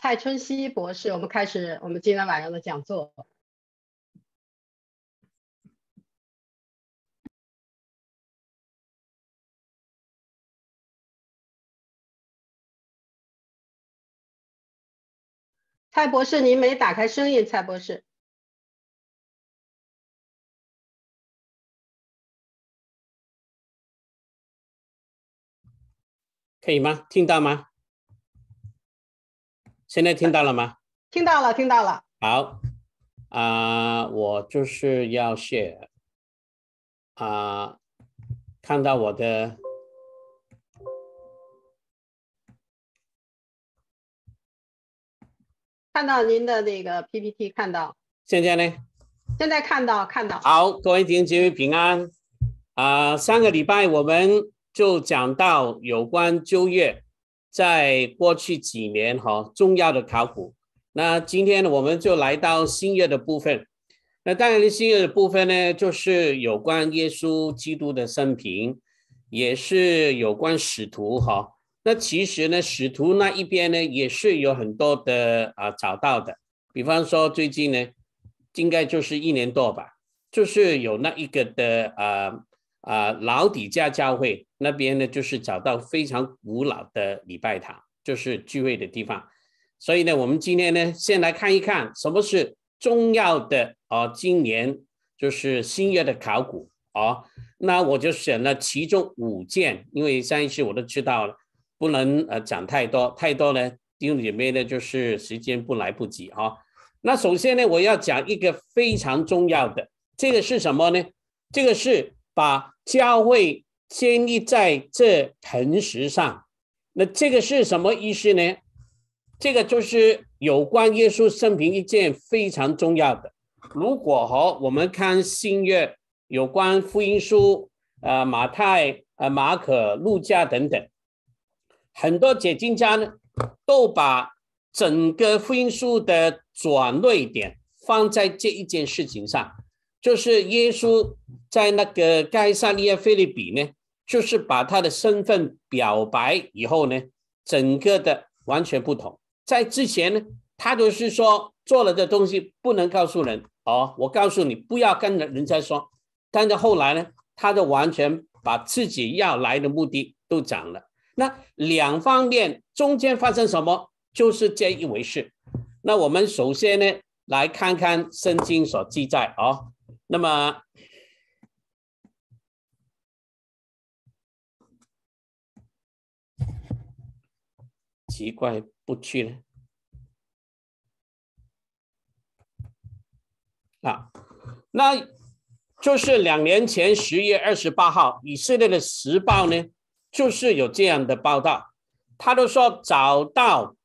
蔡春熙博士，我们开始我们今天晚上的讲座。蔡博士，您没打开声音，蔡博士，可以吗？听到吗？现在听到了吗？听到了，听到了。好，啊，我就是要写，啊，看到我的，看到您的那个 PPT，看到。现在呢？现在看到，看到。好，各位兄姐妹平安。啊，上个礼拜我们就讲到有关就业。在过去几年哈，重要的考古。那今天呢，我们就来到新月的部分。那当然，新月的部分呢，就是有关耶稣基督的生平，也是有关使徒哈。那其实呢，使徒那一边呢，也是有很多的啊，找到的。比方说，最近呢，应该就是一年多吧，就是有那一个的啊。啊，老底家教会那边呢，就是找到非常古老的礼拜堂，就是聚会的地方。所以呢，我们今天呢，先来看一看什么是重要的啊。今年就是新月的考古哦，那我就选了其中五件，因为上一次我都知道了，不能呃讲太多，太多呢，因为里面呢就是时间不来不及哈。那首先呢，我要讲一个非常重要的，这个是什么呢？这个是。把教会建立在这磐石上，那这个是什么意思呢？这个就是有关耶稣生平一件非常重要的。如果和我们看新约有关福音书，呃，马太、呃，马可、路加等等，很多解经家呢，都把整个福音书的转捩点放在这一件事情上。就是耶稣在那个加萨利亚菲利比呢，就是把他的身份表白以后呢，整个的完全不同。在之前呢，他都是说做了的东西不能告诉人，哦，我告诉你，不要跟人人家说。但是后来呢，他就完全把自己要来的目的都讲了。那两方面中间发生什么，就是这一回事。那我们首先呢，来看看圣经所记载哦。那么奇怪不去呢？啊，那就是两年前十月二十八号，《以色列的时报》呢，就是有这样的报道，他都说找到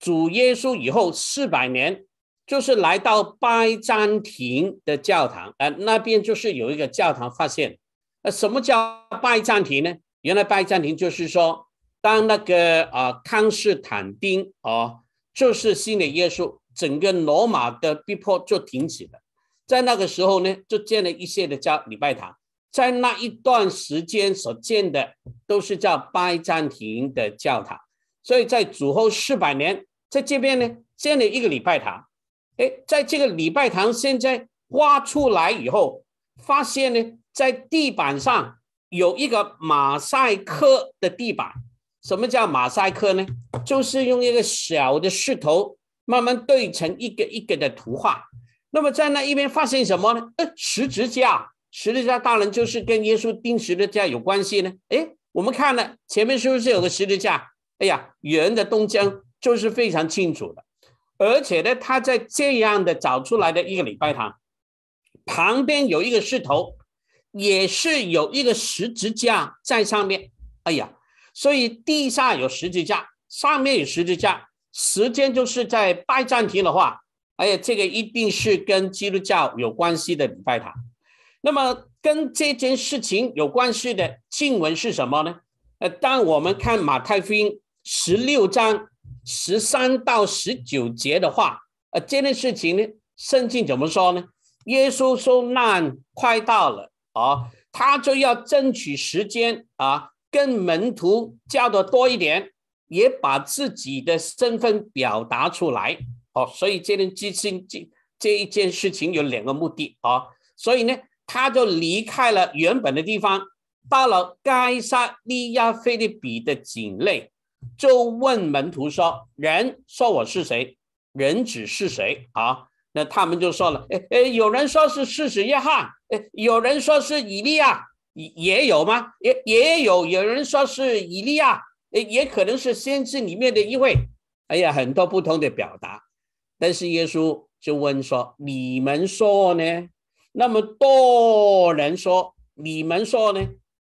主耶稣以后四百年。就是来到拜占庭的教堂，呃，那边就是有一个教堂发现。呃，什么叫拜占庭呢？原来拜占庭就是说，当那个啊，康斯坦丁啊，就是新的耶稣，整个罗马的逼迫就停止了。在那个时候呢，就建了一些的叫礼拜堂。在那一段时间所建的都是叫拜占庭的教堂。所以在主后四百年，在这边呢，建了一个礼拜堂。哎，在这个礼拜堂现在挖出来以后，发现呢，在地板上有一个马赛克的地板。什么叫马赛克呢？就是用一个小的石头慢慢堆成一个一个的图画。那么在那一边发现什么呢？哎，十字架，十字架大人就是跟耶稣钉十字架有关系呢。哎，我们看了前面是不是有个十字架？哎呀，圆的东江就是非常清楚的。而且呢，他在这样的找出来的一个礼拜堂，旁边有一个石头，也是有一个十字架在上面。哎呀，所以地下有十字架，上面有十字架，时间就是在拜占庭的话，哎呀，这个一定是跟基督教有关系的礼拜堂。那么跟这件事情有关系的经文是什么呢？呃，当我们看马太福音十六章。十三到十九节的话，呃，这件事情呢，圣经怎么说呢？耶稣受难快到了，啊，他就要争取时间啊，跟门徒叫的多一点，也把自己的身份表达出来，哦，所以这件事情这这一件事情有两个目的啊，所以呢，他就离开了原本的地方，到了该萨利亚菲利比的境内。就问门徒说：“人说我是谁？人指是谁啊？”那他们就说了：“哎哎，有人说是是洗约翰，哎，有人说是以利亚，也也有吗？也也有。有人说是以利亚，哎，也可能是先知里面的一位。哎呀，很多不同的表达。但是耶稣就问说：‘你们说呢？’那么多人说，你们说呢？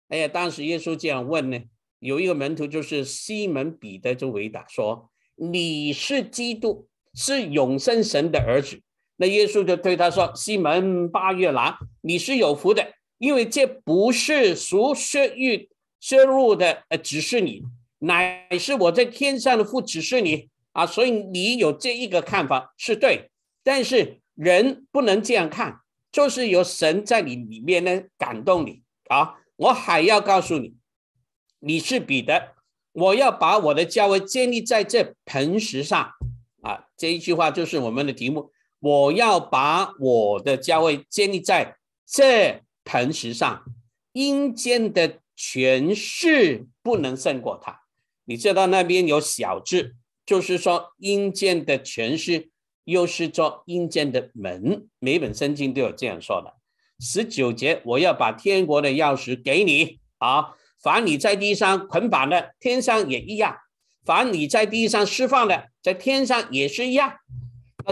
哎呀，当时耶稣这样问呢。”有一个门徒就是西门彼得就回答说：“你是基督，是永生神的儿子。”那耶稣就对他说：“西门巴月拿，你是有福的，因为这不是属血欲摄入的，呃，只是你，乃是我在天上的父，只是你啊。所以你有这一个看法是对，但是人不能这样看，就是有神在你里面呢感动你啊。我还要告诉你。”你是彼得，我要把我的教会建立在这磐石上啊！这一句话就是我们的题目。我要把我的教会建立在这磐石上，阴间的权势不能胜过它。你知道那边有小字，就是说阴间的权势又是做阴间的门。每本圣经都有这样说的。十九节，我要把天国的钥匙给你啊！凡你在地上捆绑的，天上也一样；凡你在地上释放的，在天上也是一样。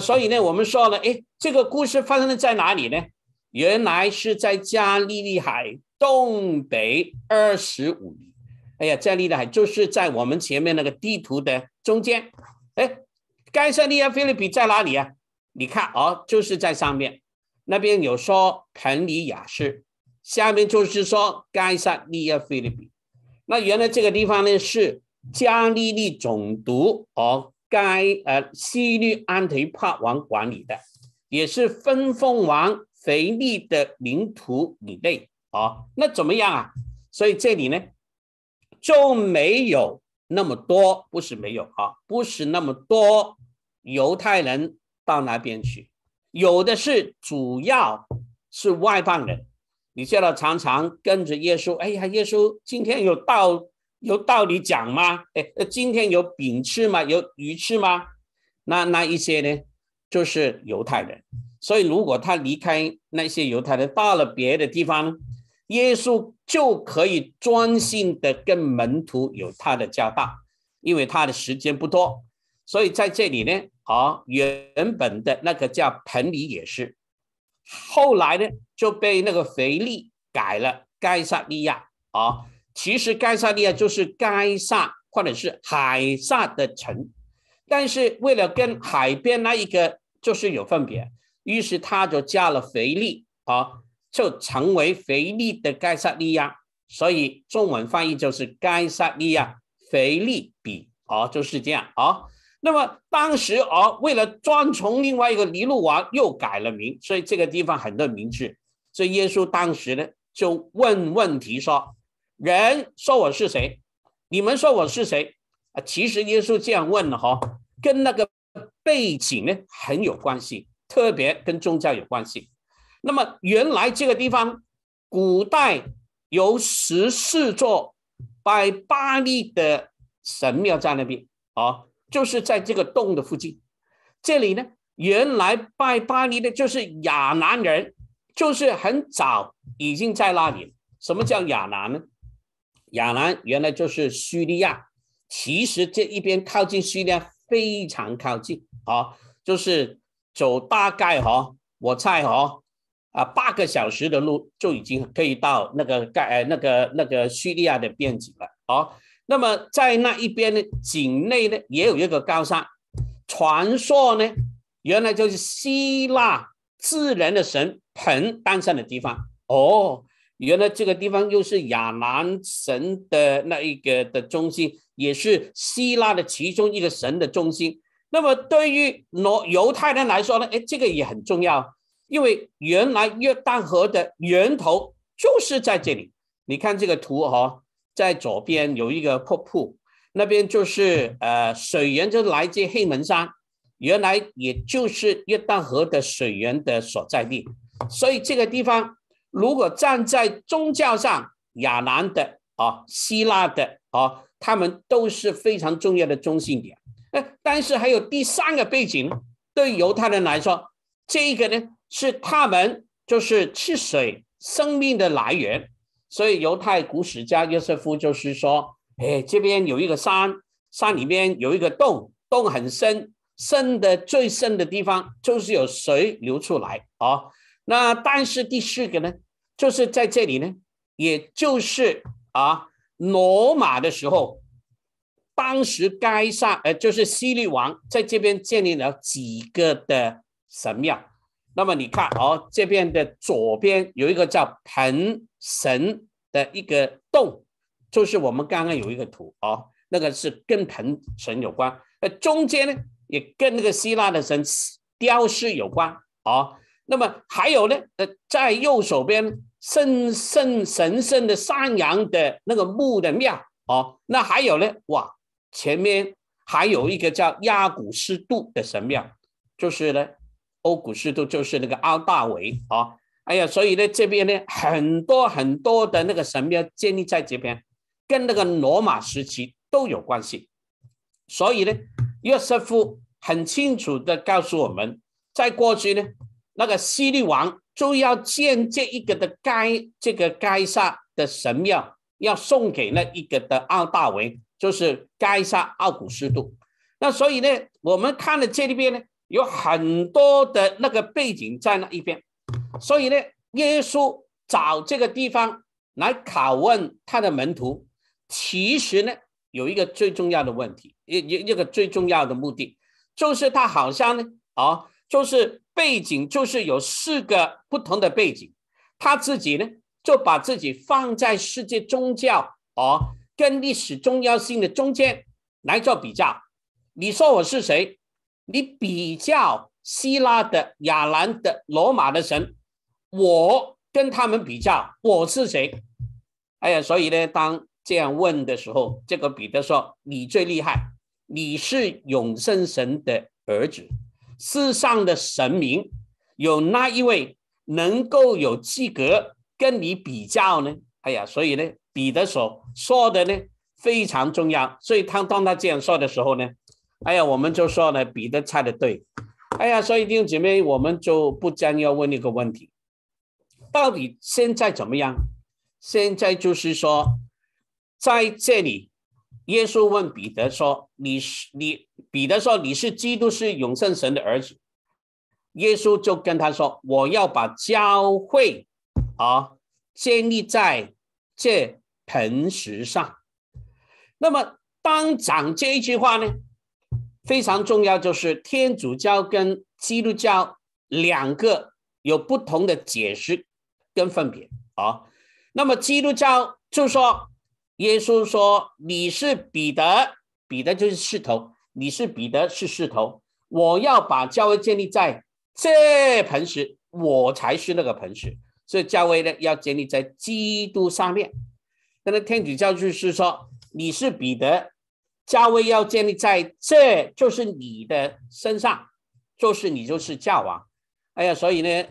所以呢，我们说了，哎，这个故事发生的在哪里呢？原来是在加利利海东北二十五里。哎呀，加利利海就是在我们前面那个地图的中间。哎，该塞利亚·菲律宾在哪里啊？你看，哦，就是在上面，那边有说肯尼亚市。下面就是说，盖萨利亚，菲律宾。那原来这个地方呢，是加利利总督和该呃西律安提帕王管理的，也是分封王腓力的领土以内。哦，那怎么样啊？所以这里呢，就没有那么多，不是没有啊，不是那么多犹太人到那边去，有的是主要是外邦人。你叫他常常跟着耶稣。哎呀，耶稣今天有道有道理讲吗？哎，今天有饼吃吗？有鱼吃吗？那那一些呢，就是犹太人。所以如果他离开那些犹太人，到了别的地方，耶稣就可以专心的跟门徒有他的教导，因为他的时间不多。所以在这里呢，啊，原本的那个叫彭里也是。后来呢，就被那个腓力改了盖萨利亚啊。其实盖萨利亚就是该萨或者是海萨的城，但是为了跟海边那一个就是有分别，于是他就加了腓力啊，就成为腓力的盖萨利亚。所以中文翻译就是盖萨利亚腓力比啊，就是这样啊。那么当时哦，为了专从另外一个尼禄王又改了名，所以这个地方很多名字。所以耶稣当时呢，就问问题说：“人说我是谁？你们说我是谁？”啊，其实耶稣这样问的哈，跟那个背景呢很有关系，特别跟宗教有关系。那么原来这个地方古代有十四座拜巴利的神庙在那里。好。就是在这个洞的附近，这里呢，原来拜巴黎的就是亚南人，就是很早已经在那里。什么叫亚南呢？亚南原来就是叙利亚，其实这一边靠近叙利亚非常靠近，啊，就是走大概哈，我猜哈，啊，八个小时的路就已经可以到那个盖那个那个叙利亚的边境了，好。那么在那一边呢，井内呢，也有一个高山。传说呢，原来就是希腊自然的神盆诞生的地方。哦，原来这个地方又是亚南神的那一个的中心，也是希腊的其中一个神的中心。那么对于挪犹太人来说呢，哎，这个也很重要，因为原来约旦河的源头就是在这里。你看这个图哈。在左边有一个瀑布，那边就是呃水源，就是来自黑门山，原来也就是约旦河的水源的所在地。所以这个地方，如果站在宗教上，亚南的啊，希腊的啊，他们都是非常重要的中心点。哎，但是还有第三个背景，对犹太人来说，这个呢是他们就是吃水生命的来源。所以犹太古史家约瑟夫就是说，哎，这边有一个山，山里面有一个洞，洞很深，深的最深的地方就是有水流出来啊。那但是第四个呢，就是在这里呢，也就是啊，罗马的时候，当时该上，呃就是西力王在这边建立了几个的神庙。那么你看哦，这边的左边有一个叫盆。神的一个洞，就是我们刚刚有一个图啊，那个是跟盆神有关。那中间呢，也跟那个希腊的神雕饰有关啊。那么还有呢，呃，在右手边圣圣神圣的山羊的那个墓的庙啊。那还有呢，哇，前面还有一个叫亚古斯杜的神庙，就是呢，欧古斯都就是那个阿大维啊。哎呀，所以呢，这边呢很多很多的那个神庙建立在这边，跟那个罗马时期都有关系。所以呢，约瑟夫很清楚的告诉我们，在过去呢，那个西利王就要建这一个的该这个该萨的神庙，要送给那一个的奥大维，就是该萨奥古斯都。那所以呢，我们看了这里边呢，有很多的那个背景在那一边。所以呢，耶稣找这个地方来拷问他的门徒，其实呢，有一个最重要的问题，一一一个最重要的目的，就是他好像呢，哦，就是背景，就是有四个不同的背景，他自己呢，就把自己放在世界宗教哦跟历史重要性的中间来做比较。你说我是谁？你比较希腊的、亚兰的、罗马的神。我跟他们比较，我是谁？哎呀，所以呢，当这样问的时候，这个彼得说：“你最厉害，你是永生神的儿子。世上的神明，有哪一位能够有资格跟你比较呢？”哎呀，所以呢，彼得所说的呢非常重要。所以他当他这样说的时候呢，哎呀，我们就说呢，彼得猜的对。哎呀，所以弟兄姐妹，我们就不将要问那个问题。到底现在怎么样？现在就是说，在这里，耶稣问彼得说：“你是你？”彼得说：“你是基督，是永生神的儿子。”耶稣就跟他说：“我要把教会啊建立在这磐石上。”那么，当讲这一句话呢，非常重要，就是天主教跟基督教两个有不同的解释。跟分别啊，那么基督教就说，耶稣说你是彼得，彼得就是石头，你是彼得是石头，我要把教会建立在这盆石，我才是那个盆石，所以教会呢要建立在基督上面。那么天主教就是说你是彼得，教会要建立在这，就是你的身上，就是你就是教王。哎呀，所以呢，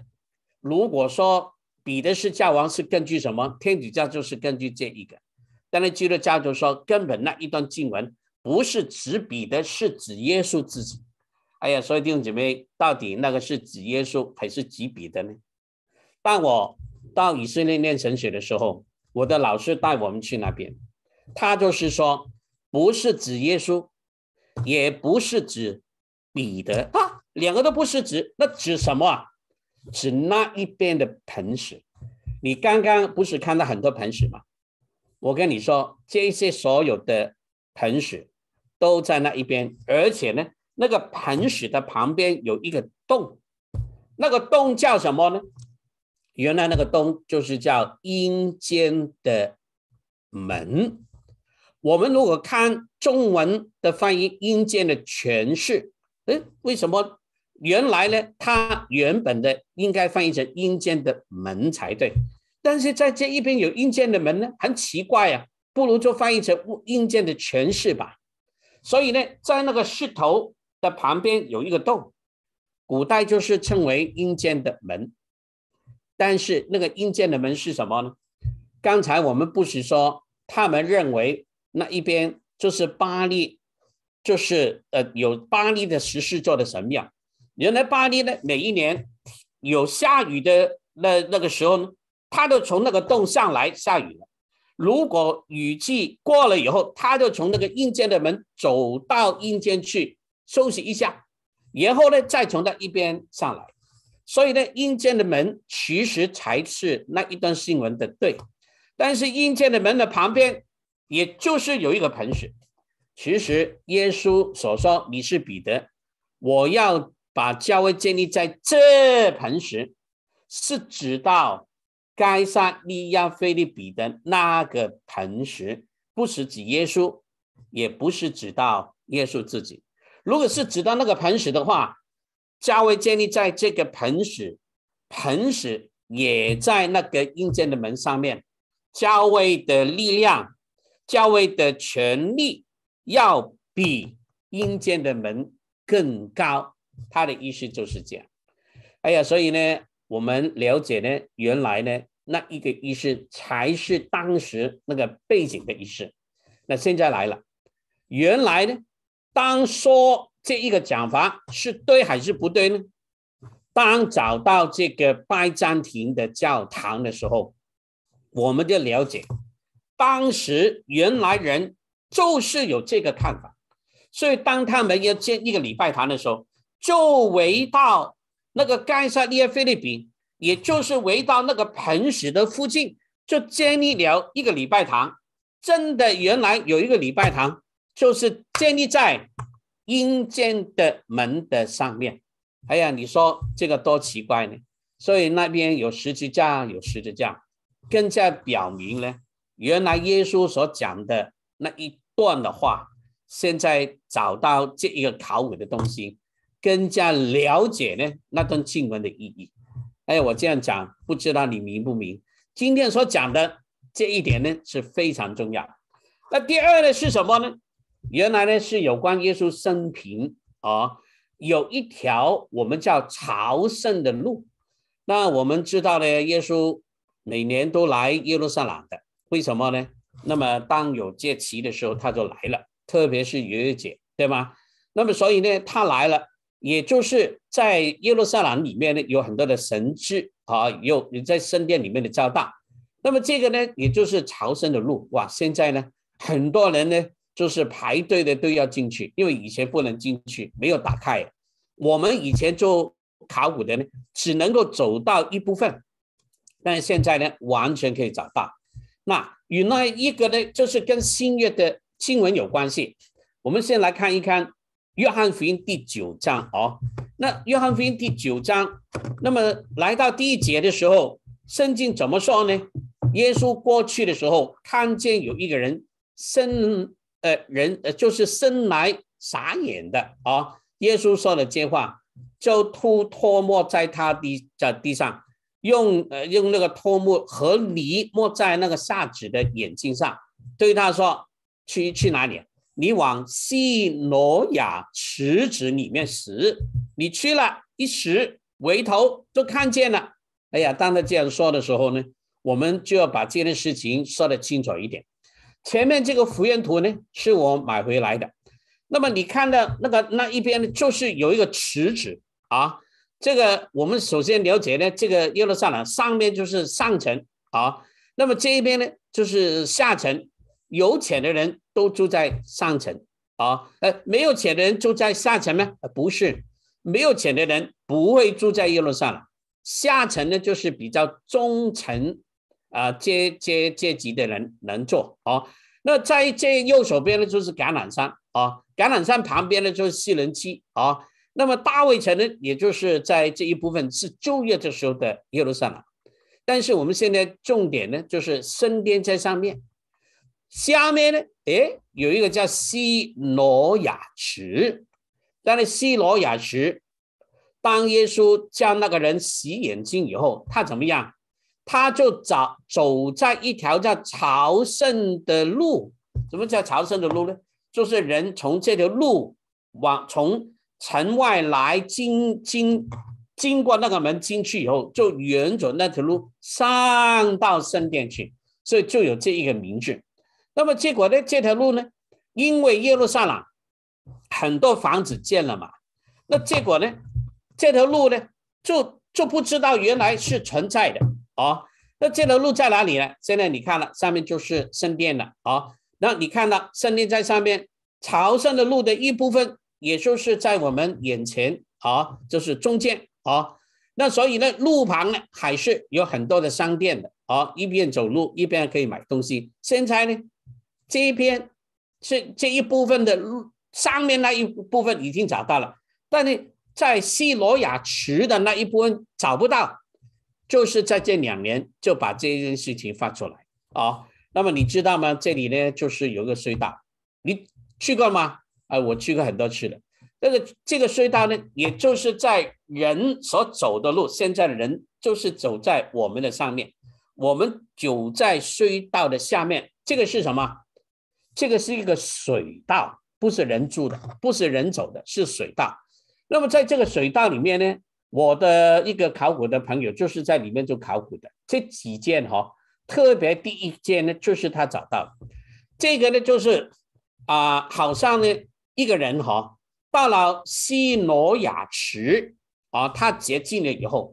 如果说比的是教王是根据什么？天主教就是根据这一个，但是基督教就说根本那一段经文不是指彼得，是指耶稣自己。哎呀，所以弟兄姐妹，到底那个是指耶稣还是指彼得呢？当我到以色列念神学的时候，我的老师带我们去那边，他就是说，不是指耶稣，也不是指彼得啊，两个都不是指，那指什么啊？是那一边的盆石。你刚刚不是看到很多盆石吗？我跟你说，这些所有的盆石都在那一边，而且呢，那个盆石的旁边有一个洞，那个洞叫什么呢？原来那个洞就是叫阴间的门。我们如果看中文的翻译，阴间的诠释，哎，为什么？原来呢，它原本的应该翻译成阴间的门才对，但是在这一边有阴间的门呢，很奇怪呀，不如就翻译成阴间的权势吧。所以呢，在那个石头的旁边有一个洞，古代就是称为阴间的门。但是那个阴间的门是什么呢？刚才我们不是说他们认为那一边就是巴黎，就是呃有巴黎的十四座的神庙。原来巴黎呢，每一年有下雨的那那个时候呢，它都从那个洞上来下雨了。如果雨季过了以后，它就从那个阴间的门走到阴间去休息一下，然后呢再从那一边上来。所以呢，阴间的门其实才是那一段新闻的对，但是阴间的门的旁边，也就是有一个盆水。其实耶稣所说：“你是彼得，我要。”把教会建立在这磐石，是指到该萨利亚菲利比的那个磐石，不是指耶稣，也不是指到耶稣自己。如果是指到那个磐石的话，教会建立在这个磐石，磐石也在那个阴间的门上面，教会的力量、教会的权力，要比阴间的门更高。他的意思就是这样。哎呀，所以呢，我们了解呢，原来呢，那一个意思才是当时那个背景的意思。那现在来了，原来呢，当说这一个讲法是对还是不对呢？当找到这个拜占庭的教堂的时候，我们就了解，当时原来人就是有这个看法。所以当他们要建一个礼拜堂的时候，就围到那个盖萨利亚菲律宾，也就是围到那个磐石的附近，就建立了一个礼拜堂。真的，原来有一个礼拜堂，就是建立在阴间的门的上面。哎呀，你说这个多奇怪呢！所以那边有十字架，有十字架，更加表明呢，原来耶稣所讲的那一段的话，现在找到这一个考古的东西。更加了解呢那段经文的意义。哎，我这样讲，不知道你明不明？今天所讲的这一点呢是非常重要。那第二呢是什么呢？原来呢是有关耶稣生平啊，有一条我们叫朝圣的路。那我们知道呢，耶稣每年都来耶路撒冷的，为什么呢？那么当有节期的时候他就来了，特别是逾越节，对吗？那么所以呢，他来了。也就是在耶路撒冷里面呢，有很多的神迹，啊，有在圣殿里面的教堂。那么这个呢，也就是朝圣的路哇。现在呢，很多人呢就是排队的都要进去，因为以前不能进去，没有打开。我们以前做考古的呢，只能够走到一部分，但是现在呢，完全可以找到。那与那一个呢，就是跟新月的经文有关系。我们先来看一看。约翰福音第九章哦，那约翰福音第九章，那么来到第一节的时候，圣经怎么说呢？耶稣过去的时候，看见有一个人生呃人呃，就是生来傻眼的啊。耶稣说了这话，就吐唾沫在他地在地上，用呃用那个唾沫和泥抹在那个下子的眼睛上，对他说：“去去哪里？”你往西挪亚池子里面时，你去了一时，回头就看见了。哎呀，当他这样说的时候呢，我们就要把这件事情说的清楚一点。前面这个浮云图呢，是我买回来的。那么你看到那个那一边呢，就是有一个池子啊。这个我们首先了解呢，这个耶路撒冷上面就是上层啊，那么这一边呢就是下层。有钱的人都住在上层啊，呃，没有钱的人住在下层吗？不是，没有钱的人不会住在耶路撒冷。下层呢，就是比较中层啊阶阶阶级的人能做啊。那在这右手边呢，就是橄榄山啊，橄榄山旁边呢就是西人区啊。那么大卫城呢，也就是在这一部分是就业的时候的耶路撒冷。但是我们现在重点呢，就是圣殿在上面。下面呢？哎，有一个叫西罗亚池。但是西罗亚池，当耶稣叫那个人洗眼睛以后，他怎么样？他就走走在一条叫朝圣的路。什么叫朝圣的路呢？就是人从这条路往从城外来，经经经过那个门进去以后，就沿着那条路上到圣殿去。所以就有这一个名字。那么结果呢？这条路呢？因为耶路撒冷很多房子建了嘛，那结果呢？这条路呢，就就不知道原来是存在的啊。那这条路在哪里呢？现在你看了，上面就是圣殿了啊。那你看到圣殿在上面，朝圣的路的一部分，也就是在我们眼前啊，就是中间啊。那所以呢，路旁呢还是有很多的商店的啊，一边走路一边可以买东西。现在呢？这一篇是这一部分的上面那一部分已经找到了，但是在西罗亚池的那一部分找不到，就是在这两年就把这件事情发出来啊。那么你知道吗？这里呢就是有个隧道，你去过吗？啊，我去过很多次了。那个这个隧道呢，也就是在人所走的路，现在人就是走在我们的上面，我们走在隧道的下面。这个是什么？这个是一个水道，不是人住的，不是人走的，是水道。那么在这个水道里面呢，我的一个考古的朋友就是在里面做考古的。这几件哈，特别第一件呢，就是他找到这个呢，就是啊，好像呢一个人哈，到了西罗亚池啊，他接近了以后，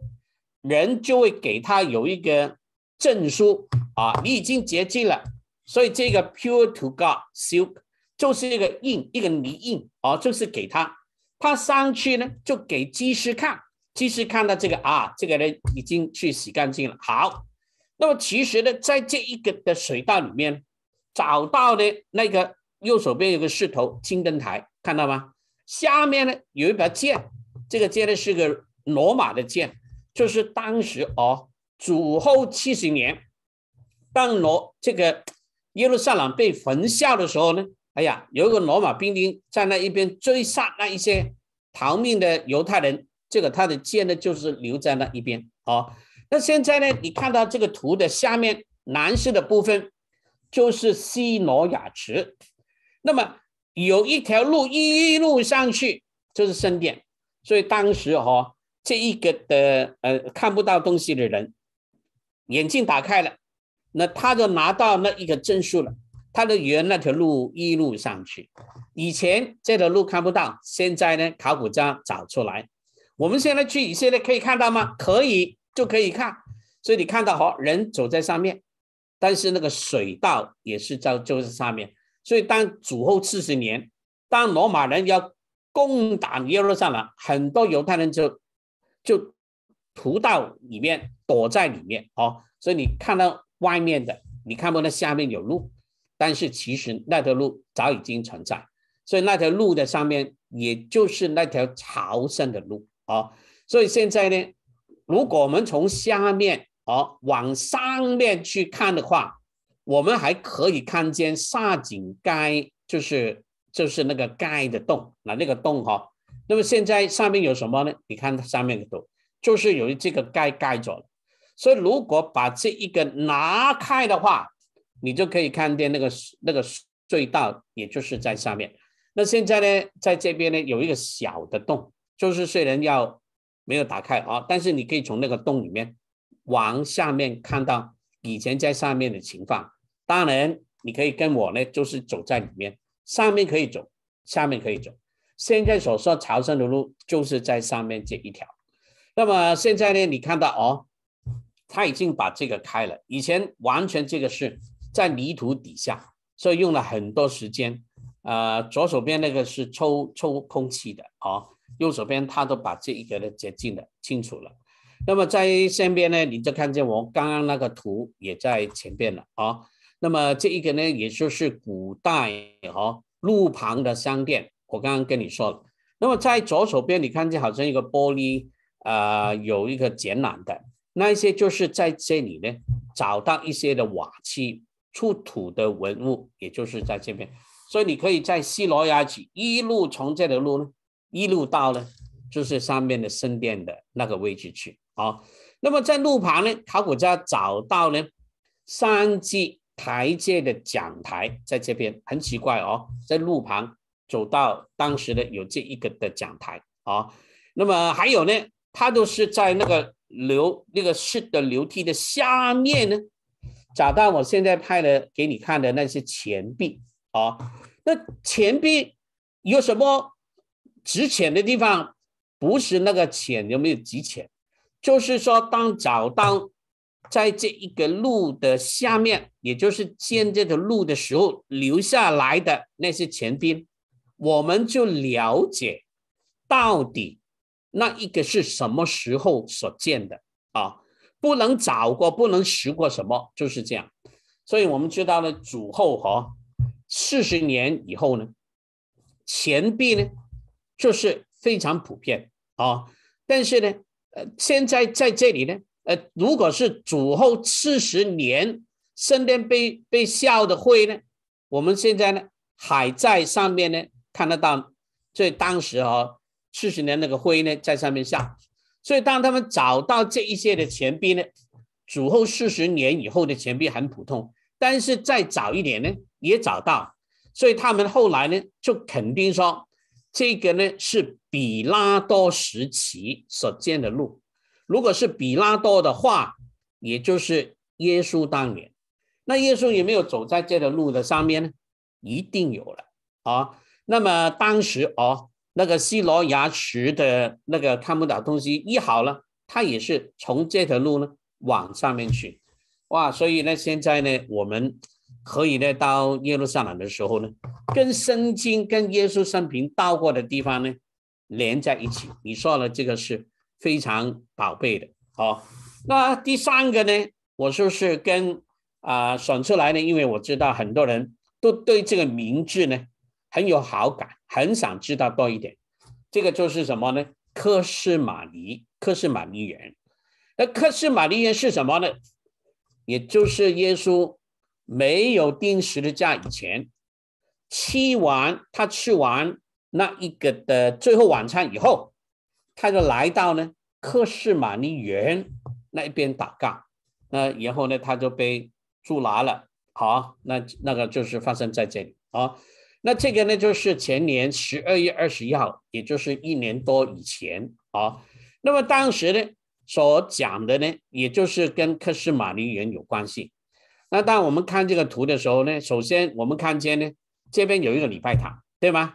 人就会给他有一个证书啊，你已经接近了。所以这个 pure to god silk 就是一个印一个泥印哦，就是给他，他上去呢就给技师看，技师看到这个啊，这个人已经去洗干净了。好，那么其实呢，在这一个的水道里面找到的那个右手边有个石头青灯台，看到吗？下面呢有一把剑，这个剑呢是个罗马的剑，就是当时哦，主后七十年，当罗这个。耶路撒冷被焚烧的时候呢，哎呀，有一个罗马兵丁在那一边追杀那一些逃命的犹太人，这个他的剑呢就是留在那一边。好，那现在呢，你看到这个图的下面蓝色的部分就是西罗亚池，那么有一条路一路上去就是圣殿，所以当时哈这一个的呃看不到东西的人，眼睛打开了。那他就拿到那一个证书了，他的沿那条路一路上去，以前这条路看不到，现在呢考古家找出来。我们现在去以色列可以看到吗？可以就可以看。所以你看到哈，人走在上面，但是那个水道也是在就是上面。所以当主后四十年，当罗马人要攻打耶路撒冷，很多犹太人就就土到里面躲在里面哦。所以你看到。外面的你看不到下面有路，但是其实那条路早已经存在，所以那条路的上面也就是那条朝圣的路啊。所以现在呢，如果我们从下面啊往上面去看的话，我们还可以看见下井盖，就是就是那个盖的洞，那那个洞哈。那么现在上面有什么呢？你看上面的洞，就是由于这个盖盖着。所以，如果把这一个拿开的话，你就可以看见那个那个隧道，也就是在上面。那现在呢，在这边呢有一个小的洞，就是虽然要没有打开啊，但是你可以从那个洞里面往下面看到以前在上面的情况。当然，你可以跟我呢，就是走在里面，上面可以走，下面可以走。现在所说朝圣的路就是在上面这一条。那么现在呢，你看到哦。他已经把这个开了，以前完全这个是在泥土底下，所以用了很多时间。呃，左手边那个是抽抽空气的，哦，右手边他都把这一个的洁净的清楚了。那么在身边呢，你就看见我刚刚那个图也在前边了，哦，那么这一个呢，也就是古代哦路旁的商店，我刚刚跟你说了。那么在左手边，你看见好像一个玻璃，呃，有一个展览的。那一些就是在这里呢，找到一些的瓦器出土的文物，也就是在这边，所以你可以在西罗亚去一路从这条路呢，一路到呢，就是上面的圣殿的那个位置去啊。那么在路旁呢，考古家找到呢三级台阶的讲台，在这边很奇怪哦，在路旁走到当时的有这一个的讲台啊。那么还有呢，它都是在那个。流那个是的楼梯的下面呢，找到我现在拍的给你看的那些钱币啊，那钱币有什么值钱的地方？不是那个钱有没有值钱？就是说，当找到在这一个路的下面，也就是建这条路的时候留下来的那些钱币，我们就了解到底。那一个是什么时候所建的啊？不能早过，不能迟过，什么就是这样。所以，我们知道了主后和四十年以后呢，钱币呢就是非常普遍啊。但是呢，呃，现在在这里呢，呃，如果是主后四十年身边被被笑的会呢，我们现在呢还在上面呢看得到，所以当时哦。四十年那个灰呢，在上面下，所以当他们找到这一些的钱币呢，主后四十年以后的钱币很普通，但是再早一点呢，也找到，所以他们后来呢，就肯定说这个呢是比拉多时期所建的路。如果是比拉多的话，也就是耶稣当年，那耶稣有没有走在这条路的上面呢？一定有了啊。那么当时哦。那个西罗牙池的那个看不到东西，医好了，他也是从这条路呢往上面去，哇！所以呢，现在呢，我们可以呢到耶路撒冷的时候呢，跟圣经、跟耶稣生平到过的地方呢连在一起。你说了，这个是非常宝贝的。好，那第三个呢，我就是跟啊选出来呢，因为我知道很多人都对这个名字呢。很有好感，很想知道多一点。这个就是什么呢？克斯马尼，克斯马尼园。那克斯马尼园是什么呢？也就是耶稣没有定时的假以前，吃完他吃完那一个的最后晚餐以后，他就来到呢克斯马尼园那一边祷告。那然后呢，他就被捉拿了。好，那那个就是发生在这里啊。那这个呢，就是前年十二月二十一号，也就是一年多以前啊。那么当时呢，所讲的呢，也就是跟克什马尼人有关系。那当我们看这个图的时候呢，首先我们看见呢，这边有一个礼拜堂，对吗？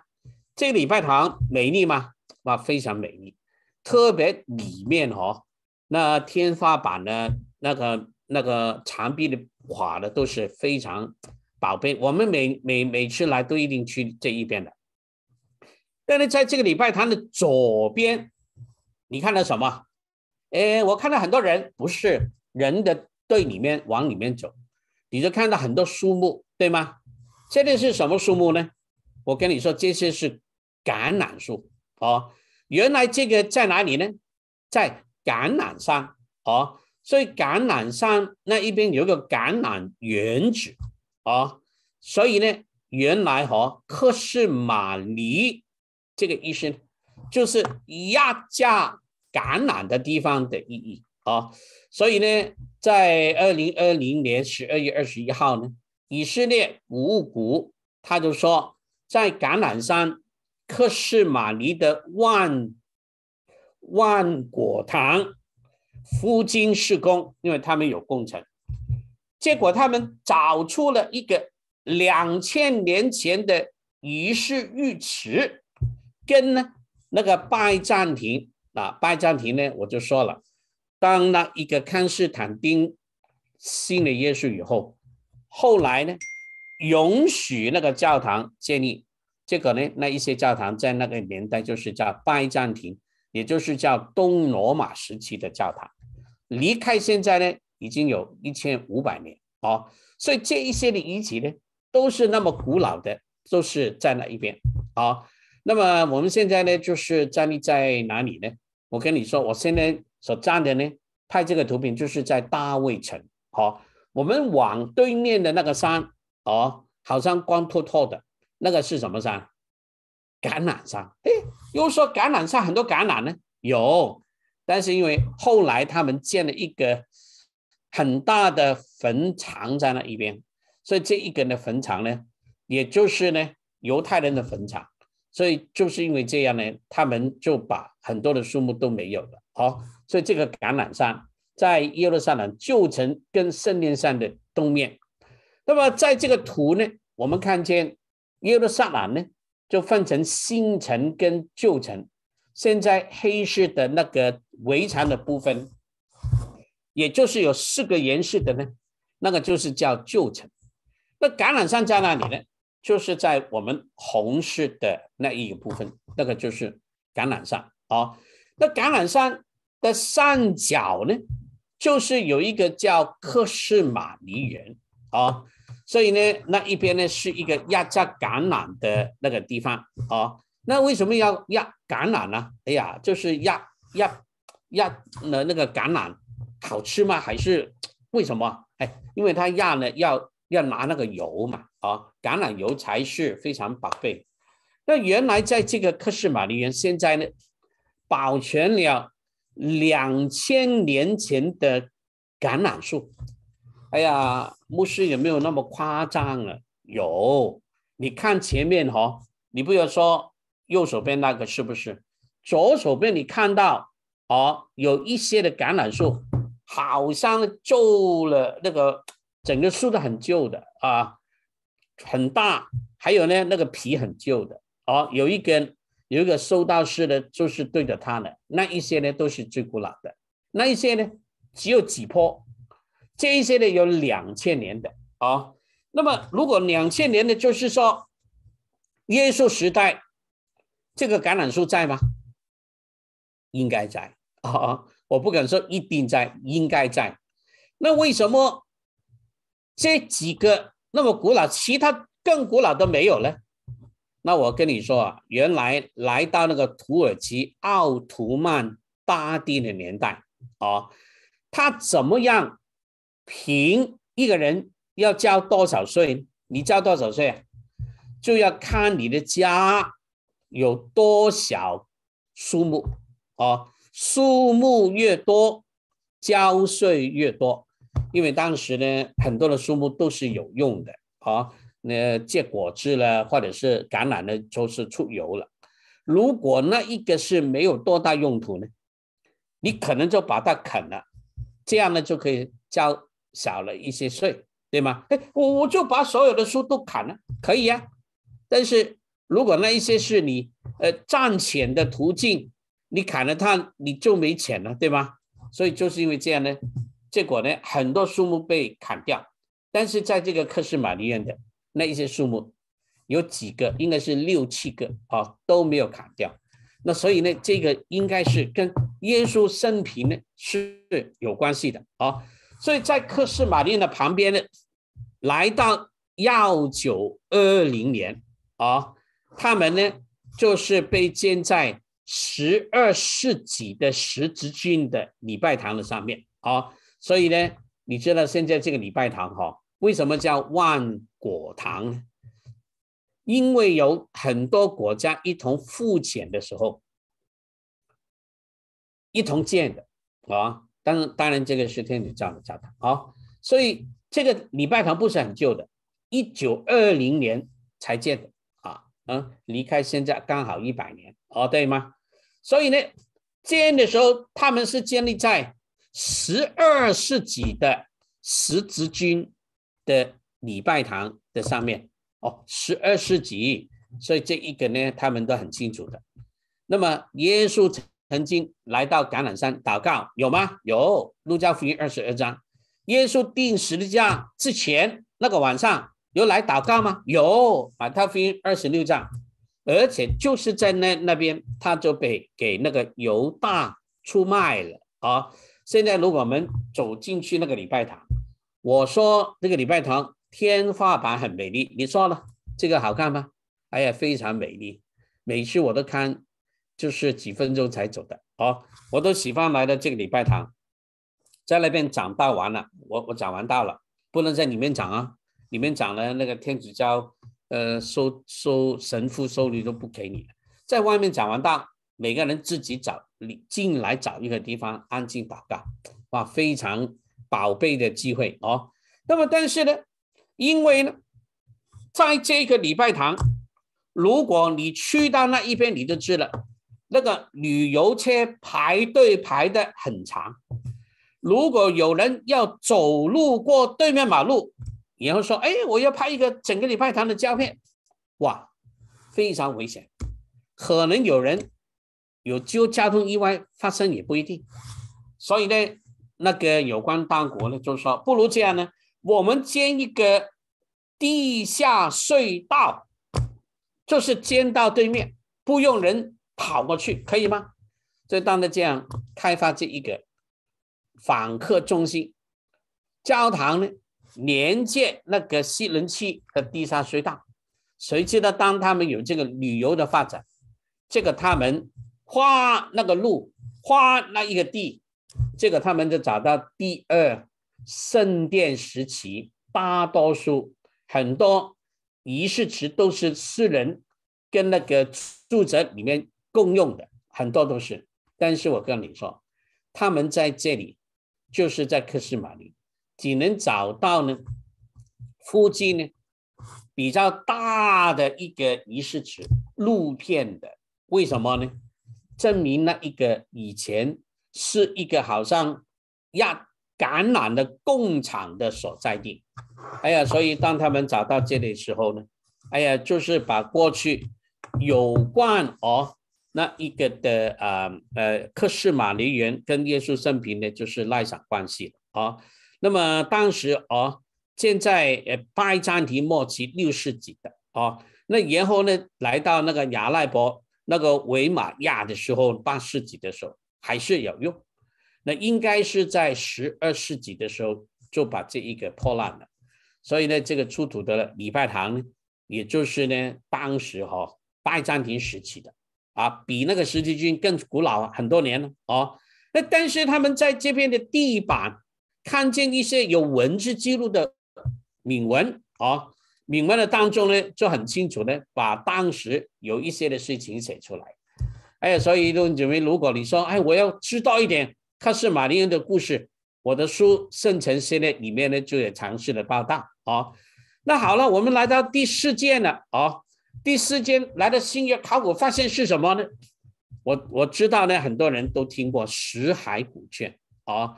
这礼拜堂美丽吗？哇，非常美丽，特别里面哦，那天花板呢，那个那个墙壁的垮呢，都是非常。宝贝，我们每每每次来都一定去这一边的。但是在这个礼拜堂的左边，你看到什么？哎，我看到很多人不是人的队里面往里面走，你就看到很多树木，对吗？这里是什么树木呢？我跟你说，这些是橄榄树哦。原来这个在哪里呢？在橄榄山哦。所以橄榄山那一边有个橄榄园子。啊，所以呢，原来和克什马尼这个医生就是压价橄榄的地方的意义啊，所以呢，在二零二零年十二月二十一号呢，以色列五谷他就说，在橄榄山克什马尼的万万果堂夫精施工，因为他们有工程。结果他们找出了一个两千年前的仪式浴池，跟呢那个拜占庭啊，拜占庭呢，我就说了，当那一个康斯坦丁信了耶稣以后，后来呢，允许那个教堂建立，结果呢，那一些教堂在那个年代就是叫拜占庭，也就是叫东罗马时期的教堂，离开现在呢。已经有一千五百年啊，所以这一些的遗迹呢，都是那么古老的，都是在那一边啊。那么我们现在呢，就是站立在哪里呢？我跟你说，我现在所站的呢，拍这个图片就是在大卫城啊。我们往对面的那个山啊，好像光秃秃的，那个是什么山？橄榄山。哎，又说橄榄山很多橄榄呢，有，但是因为后来他们建了一个。很大的坟场在那一边，所以这一根的坟场呢，也就是呢犹太人的坟场，所以就是因为这样呢，他们就把很多的树木都没有了。好，所以这个橄榄山在耶路撒冷旧城跟圣殿山的东面。那么在这个图呢，我们看见耶路撒冷呢，就分成新城跟旧城。现在黑市的那个围墙的部分。也就是有四个颜色的呢，那个就是叫旧城。那橄榄山在哪里呢？就是在我们红色的那一部分，那个就是橄榄山啊。那橄榄山的上角呢，就是有一个叫克什马尼园啊。所以呢，那一边呢是一个压榨橄榄的那个地方啊。那为什么要压橄榄呢？哎呀，就是压压压那那个橄榄。好吃吗？还是为什么？哎，因为他压了要要拿那个油嘛，啊，橄榄油才是非常宝贝。那原来在这个克什米尔园，现在呢，保全了两千年前的橄榄树。哎呀，牧师也没有那么夸张了。有，你看前面哈，你不要说右手边那个是不是？左手边你看到哦，有一些的橄榄树。好像旧了，那个整个树都很旧的啊，很大。还有呢，那个皮很旧的。哦，有一根有一个收到是的，就是对着它的那一些呢，都是最古老的。那一些呢，只有几棵。这一些呢，有两千年的啊。那么如果两千年的，就是说耶稣时代，这个橄榄树在吗？应该在啊啊。我不敢说一定在，应该在。那为什么这几个那么古老，其他更古老都没有呢？那我跟你说啊，原来来到那个土耳其奥图曼大帝的年代啊，他怎么样？凭一个人要交多少税？你交多少税啊？就要看你的家有多少数目啊。树木越多，交税越多。因为当时呢，很多的树木都是有用的啊，那借果汁了，或者是橄榄呢，就是出油了。如果那一个是没有多大用途呢，你可能就把它砍了，这样呢就可以交少了一些税，对吗？哎，我我就把所有的树都砍了，可以呀。但是如果那一些是你呃赚钱的途径。你砍了它，你就没钱了，对吗？所以就是因为这样呢，结果呢，很多树木被砍掉，但是在这个克什马利院的那一些树木，有几个应该是六七个啊都没有砍掉。那所以呢，这个应该是跟耶稣生平呢是有关系的啊。所以在克什马利院的旁边呢，来到幺九二零年啊，他们呢就是被建在。十二世纪的十字军的礼拜堂的上面啊，所以呢，你知道现在这个礼拜堂哈，为什么叫万果堂呢？因为有很多国家一同复建的时候一同建的啊。当然，当然这个是天主教的教堂啊。所以这个礼拜堂不是很旧的，一九二零年才建的啊，嗯，离开现在刚好一百年哦，对吗？所以呢，建的时候他们是建立在十二世纪的十字军的礼拜堂的上面哦，十二世纪，所以这一个呢，他们都很清楚的。那么，耶稣曾经来到橄榄山祷告有吗？有，路加福音二十二章，耶稣定十字架之前那个晚上有来祷告吗？有，马太福音二十六章。而且就是在那那边，他就被给那个犹大出卖了啊！现在如果我们走进去那个礼拜堂，我说那个礼拜堂天花板很美丽，你说了这个好看吗？哎呀，非常美丽，每次我都看，就是几分钟才走的哦，我都喜欢来的这个礼拜堂，在那边长大完了，我我长完大了，不能在里面长啊，里面长了那个天主教。呃，收收神父收礼都不给你了，在外面讲完道，每个人自己找，进来找一个地方安静祷告，哇，非常宝贝的机会哦。那么但是呢，因为呢，在这个礼拜堂，如果你去到那一边，你就知了，那个旅游车排队排的很长，如果有人要走路过对面马路。然后说：“哎，我要拍一个整个礼拜堂的胶片，哇，非常危险，可能有人有就交通意外发生也不一定。所以呢，那个有关大国呢，就说不如这样呢，我们建一个地下隧道，就是建到对面，不用人跑过去，可以吗？所以，当的这样开发这一个访客中心，教堂呢？”连接那个吸人区和地下隧道，谁知道当他们有这个旅游的发展，这个他们花那个路，花那一个地，这个他们就找到第二圣殿时期，大多数很多仪式池都是私人跟那个住宅里面共用的，很多都是。但是我跟你说，他们在这里就是在克什马林，只能找到呢，附近呢比较大的一个仪式池露片的，为什么呢？证明那一个以前是一个好像压橄榄的工厂的所在地。哎呀，所以当他们找到这里时候呢，哎呀，就是把过去有关哦那一个的啊呃克什马尼园跟耶稣圣平的，就是那一场关系了啊。那么当时哦，现在呃拜占庭末期六世纪的哦，那然后呢，来到那个亚赖伯那个维马亚的时候，八世纪的时候还是有用，那应该是在十二世纪的时候就把这一个破烂了，所以呢，这个出土的礼拜堂呢，也就是呢当时哈拜占庭时期的啊，比那个十字军更古老很多年了哦，那但是他们在这边的地板。看见一些有文字记录的铭文啊，铭文的当中呢，就很清楚呢，把当时有一些的事情写出来。哎，所以都证明，如果你说，哎，我要知道一点，克什马利恩的故事，我的书《圣城系列》里面呢，就有尝试的报道啊。那好了，我们来到第四件了啊，第四件来到新月考古发现是什么呢？我我知道呢，很多人都听过石海古卷啊。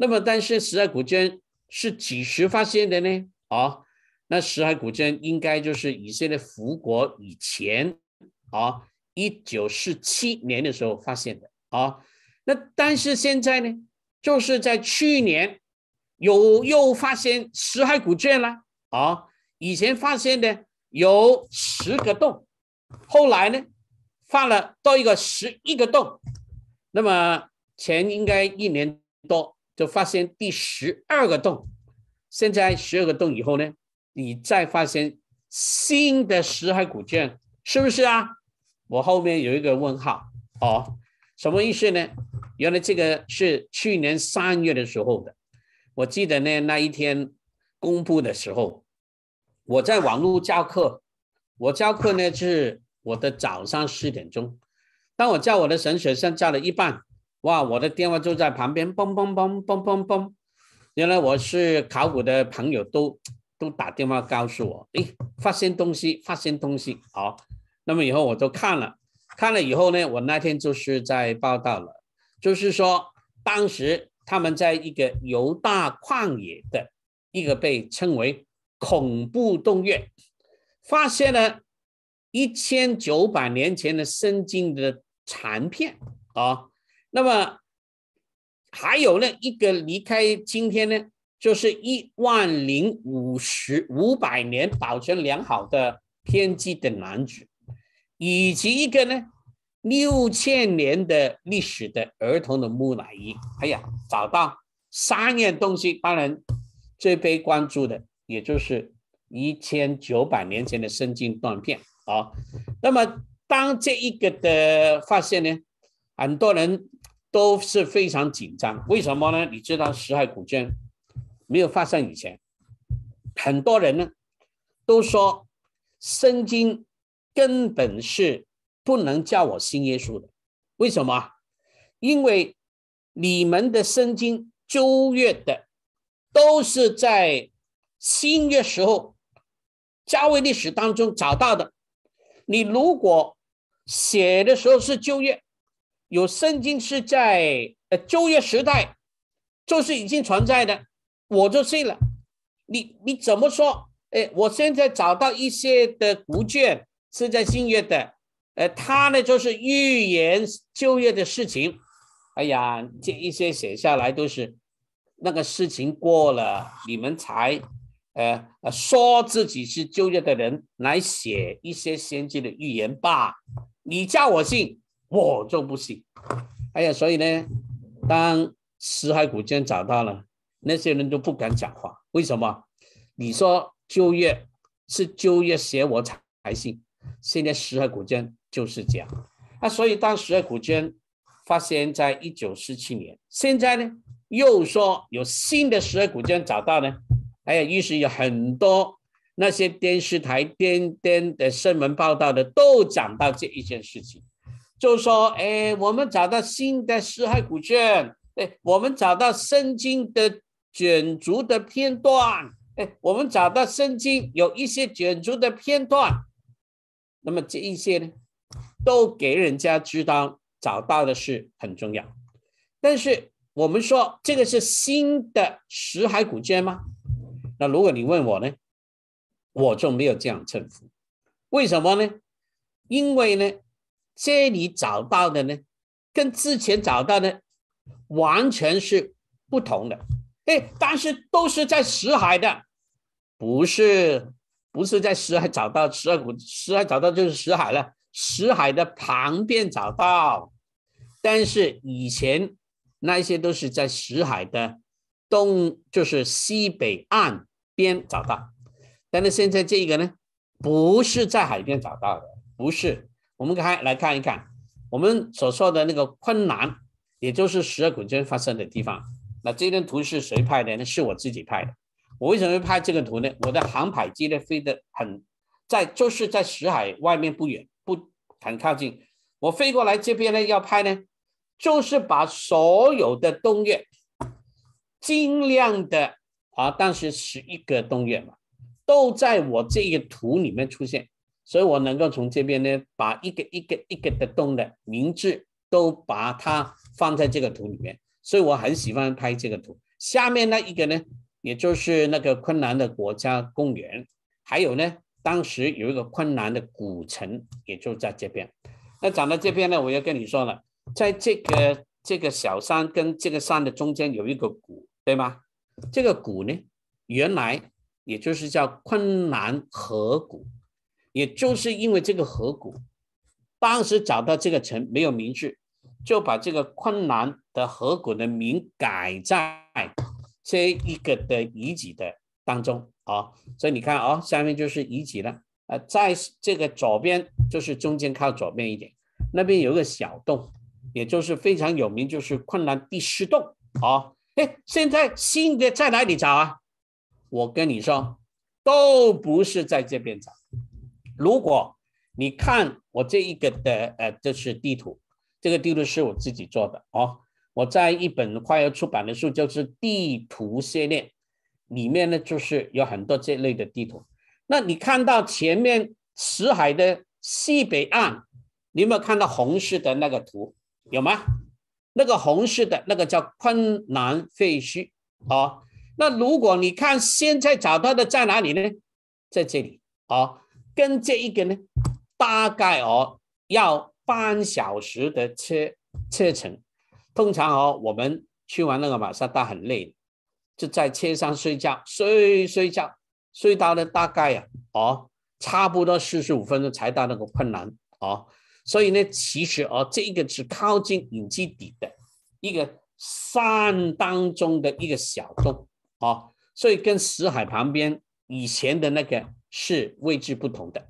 那么，但是石海古卷是几时发现的呢？啊，那石海古卷应该就是以色列复国以前啊，一九四七年的时候发现的啊。那但是现在呢，就是在去年有又发现石海古卷了啊。以前发现的有十个洞，后来呢发了到一个十一个洞，那么前应该一年多。就发现第十二个洞，现在十二个洞以后呢，你再发现新的石海古卷，是不是啊？我后面有一个问号哦，什么意思呢？原来这个是去年三月的时候的，我记得呢那一天公布的时候，我在网络教课，我教课呢是我的早上十点钟，当我教我的神学生教了一半。哇！我的电话就在旁边，嘣嘣嘣嘣嘣嘣。原来我是考古的朋友，都都打电话告诉我，哎，发现东西，发现东西。好，那么以后我都看了，看了以后呢，我那天就是在报道了，就是说当时他们在一个犹大旷野的一个被称为恐怖洞穴，发现了一千九百年前的圣经的残片啊。那么还有呢一个离开今天呢，就是一万零五十五百年保存良好的天机的男子，以及一个呢六千年的历史的儿童的木乃伊。哎呀，找到三样东西，当然最被关注的也就是一千九百年前的圣经断片。哦，那么当这一个的发现呢，很多人。都是非常紧张，为什么呢？你知道石海古卷没有发生以前，很多人呢都说圣经根本是不能叫我信耶稣的，为什么？因为你们的圣经旧约的都是在新约时候加卫历史当中找到的，你如果写的时候是旧约。有圣经是在呃就业时代，就是已经存在的，我就信了。你你怎么说？哎，我现在找到一些的古卷是在新约的，呃，他呢就是预言就业的事情。哎呀，这一些写下来都是那个事情过了，你们才呃呃说自己是就业的人来写一些先进的预言吧。你加我信。我就不信，哎呀，所以呢，当十二古卷找到了，那些人都不敢讲话。为什么？你说就业是就业写我才信，现在十二古卷就是这样。那所以当十二古卷发现在一九四七年，现在呢又说有新的十二古卷找到呢，哎呀，于是有很多那些电视台天天的新闻报道的都讲到这一件事情。就是说，哎，我们找到新的石海古卷，哎，我们找到圣经的卷轴的片段，哎，我们找到圣经有一些卷轴的片段，那么这一些呢，都给人家知道，找到的是很重要。但是我们说这个是新的石海古卷吗？那如果你问我呢，我就没有这样称呼。为什么呢？因为呢。这里找到的呢，跟之前找到的完全是不同的，哎，但是都是在石海的，不是不是在石海找到十二股，石海找到就是石海了，石海的旁边找到，但是以前那些都是在石海的东，就是西北岸边找到，但是现在这个呢，不是在海边找到的，不是。我们开来看一看，我们所说的那个困难，也就是十二股圈发生的地方。那这张图是谁拍的呢？是我自己拍的。我为什么拍这个图呢？我的航拍机呢飞得很，在就是在石海外面不远，不很靠近。我飞过来这边呢要拍呢，就是把所有的东月尽量的啊，当时是一个东月嘛，都在我这个图里面出现。所以，我能够从这边呢，把一个一个一个的洞的名字都把它放在这个图里面。所以，我很喜欢拍这个图。下面那一个呢，也就是那个昆南的国家公园，还有呢，当时有一个昆南的古城，也就在这边。那讲到这边呢，我要跟你说了，在这个这个小山跟这个山的中间有一个谷，对吗？这个谷呢，原来也就是叫昆南河谷。也就是因为这个河谷，当时找到这个城没有名字，就把这个困难的河谷的名改在这一个的遗址的当中啊。所以你看啊，下面就是遗址了。呃，在这个左边就是中间靠左边一点，那边有个小洞，也就是非常有名，就是困难第十洞啊。哎，现在新的在哪里找啊？我跟你说，都不是在这边找。如果你看我这一个的呃，这是地图，这个地图是我自己做的哦。我在一本快要出版的书，就是地图系列，里面呢就是有很多这类的地图。那你看到前面死海的西北岸，你有没有看到红色的那个图？有吗？那个红色的那个叫昆南废墟啊。那如果你看现在找到的在哪里呢？在这里啊。跟这一个呢，大概哦要半小时的车车程。通常哦，我们去完那个马萨达很累，就在车上睡觉，睡睡觉，睡到了大概呀哦，差不多四十五分钟才到那个困难哦。所以呢，其实哦，这一个是靠近引积底的一个山当中的一个小洞哦，所以跟死海旁边以前的那个。是位置不同的，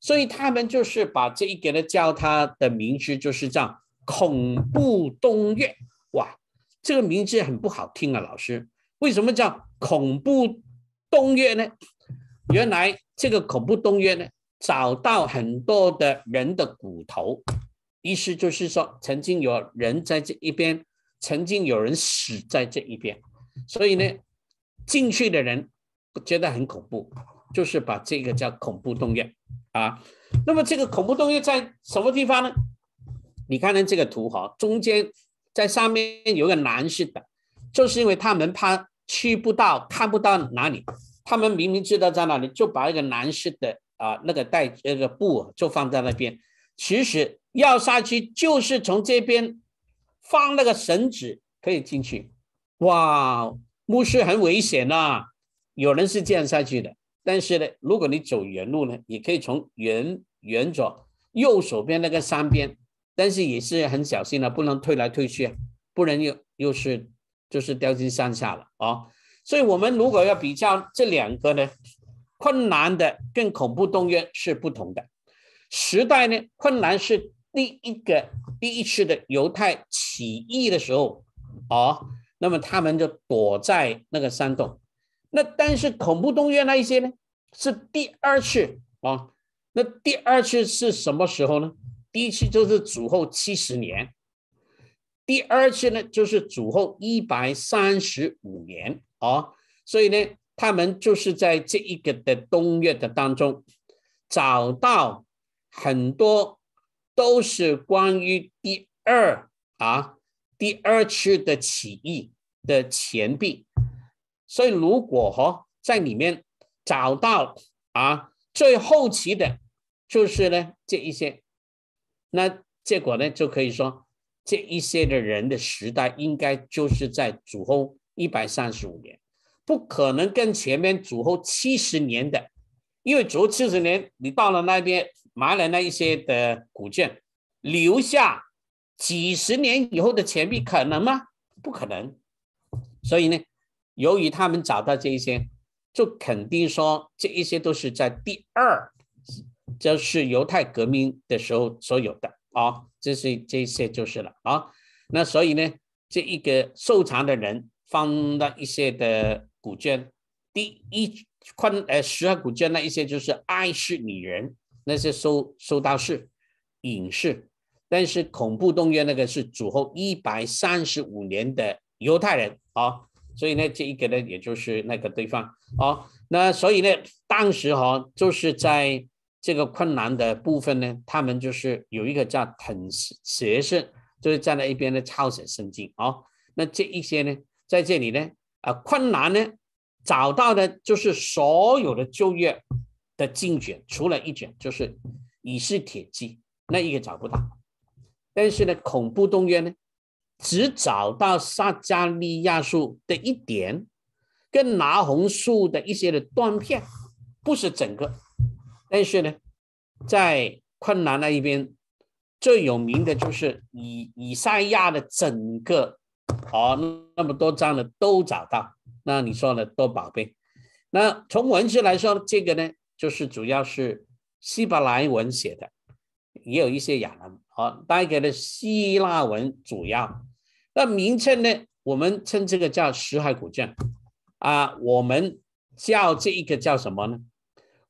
所以他们就是把这一点呢，叫他的名字，就是这样“恐怖洞穴。哇，这个名字很不好听啊，老师，为什么叫“恐怖洞穴呢？原来这个“恐怖洞穴呢，找到很多的人的骨头，意思就是说，曾经有人在这一边，曾经有人死在这一边，所以呢，进去的人觉得很恐怖。就是把这个叫恐怖洞穴，啊，那么这个恐怖洞穴在什么地方呢？你看看这个图哈，中间在上面有个男士的，就是因为他们怕去不到、看不到哪里，他们明明知道在哪里，就把一个男士的啊那个带那个布就放在那边。其实要下去就是从这边放那个绳子可以进去。哇，牧师很危险呐，有人是这样下去的。但是呢，如果你走原路呢，也可以从原原左右手边那个山边，但是也是很小心的，不能推来推去，不能又又是就是掉进山下了啊。所以，我们如果要比较这两个呢，困难的跟恐怖，动员是不同的时代呢，困难是第一个第一次的犹太起义的时候啊，那么他们就躲在那个山洞。那但是恐怖东岳那一些呢？是第二次啊。那第二次是什么时候呢？第一次就是主后七十年，第二次呢就是主后一百三十五年啊。所以呢，他们就是在这一个的东岳的当中，找到很多都是关于第二啊第二次的起义的钱币。所以，如果哈在里面找到啊最后期的，就是呢这一些，那结果呢就可以说这一些的人的时代应该就是在主后一百三十五年，不可能跟前面主后七十年的，因为主后七十年你到了那边买了那一些的古建，留下几十年以后的钱币可能吗？不可能，所以呢。由于他们找到这一些，就肯定说这一些都是在第二，就是犹太革命的时候所有的啊，这是这些就是了啊。那所以呢，这一个收藏的人放到一些的古卷，第一宽呃十二古卷那一些就是爱是女人那些收收到是影视，但是恐怖动员那个是主后一百三十五年的犹太人啊。所以呢，这一个呢，也就是那个对方哦。那所以呢，当时哈，就是在这个困难的部分呢，他们就是有一个叫腾学生，就是站在一边的抄写圣经哦。那这一些呢，在这里呢，啊，困难呢，找到的，就是所有的就业的经卷，除了一卷就是以是铁记》，那一个找不到。但是呢，恐怖动员呢？只找到撒加利亚书的一点，跟拿红树的一些的断片，不是整个。但是呢，在困难那一边，最有名的就是以以赛亚的整个，好那么多章的都找到。那你说呢？多宝贝？那从文字来说，这个呢，就是主要是希伯来文写的，也有一些亚兰。好，带给了希腊文主要。那名称呢？我们称这个叫石海古卷啊。我们叫这一个叫什么呢？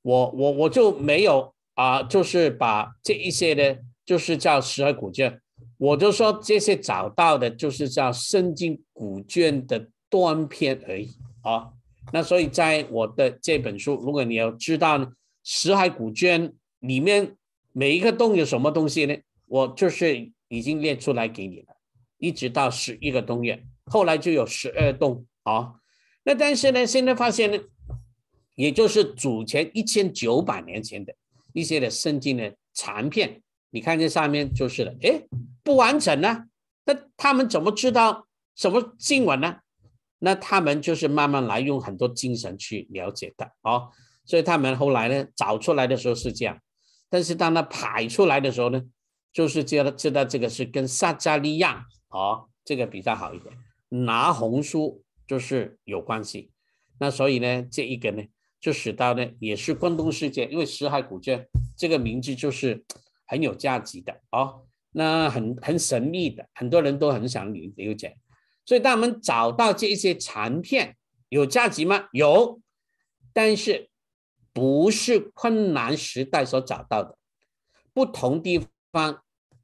我我我就没有啊，就是把这一些呢，就是叫石海古卷。我就说这些找到的，就是叫圣经古卷的断片而已啊。那所以在我的这本书，如果你要知道呢，石海古卷里面每一个洞有什么东西呢？我就是已经列出来给你了。一直到十一个洞月，后来就有十二栋啊。那但是呢，现在发现呢，也就是主前一千九百年前的一些的圣经的残片，你看这上面就是了。哎，不完整呢，那他们怎么知道什么经文呢？那他们就是慢慢来，用很多精神去了解的啊。所以他们后来呢，找出来的时候是这样，但是当他排出来的时候呢，就是知道知道这个是跟撒加利亚。哦，这个比较好一点，拿红书就是有关系。那所以呢，这一个呢，就使到呢，也是关东世界，因为石海古卷这个名字就是很有价值的哦。那很很神秘的，很多人都很想了解。所以，当我们找到这一些残片，有价值吗？有，但是不是困难时代所找到的，不同地方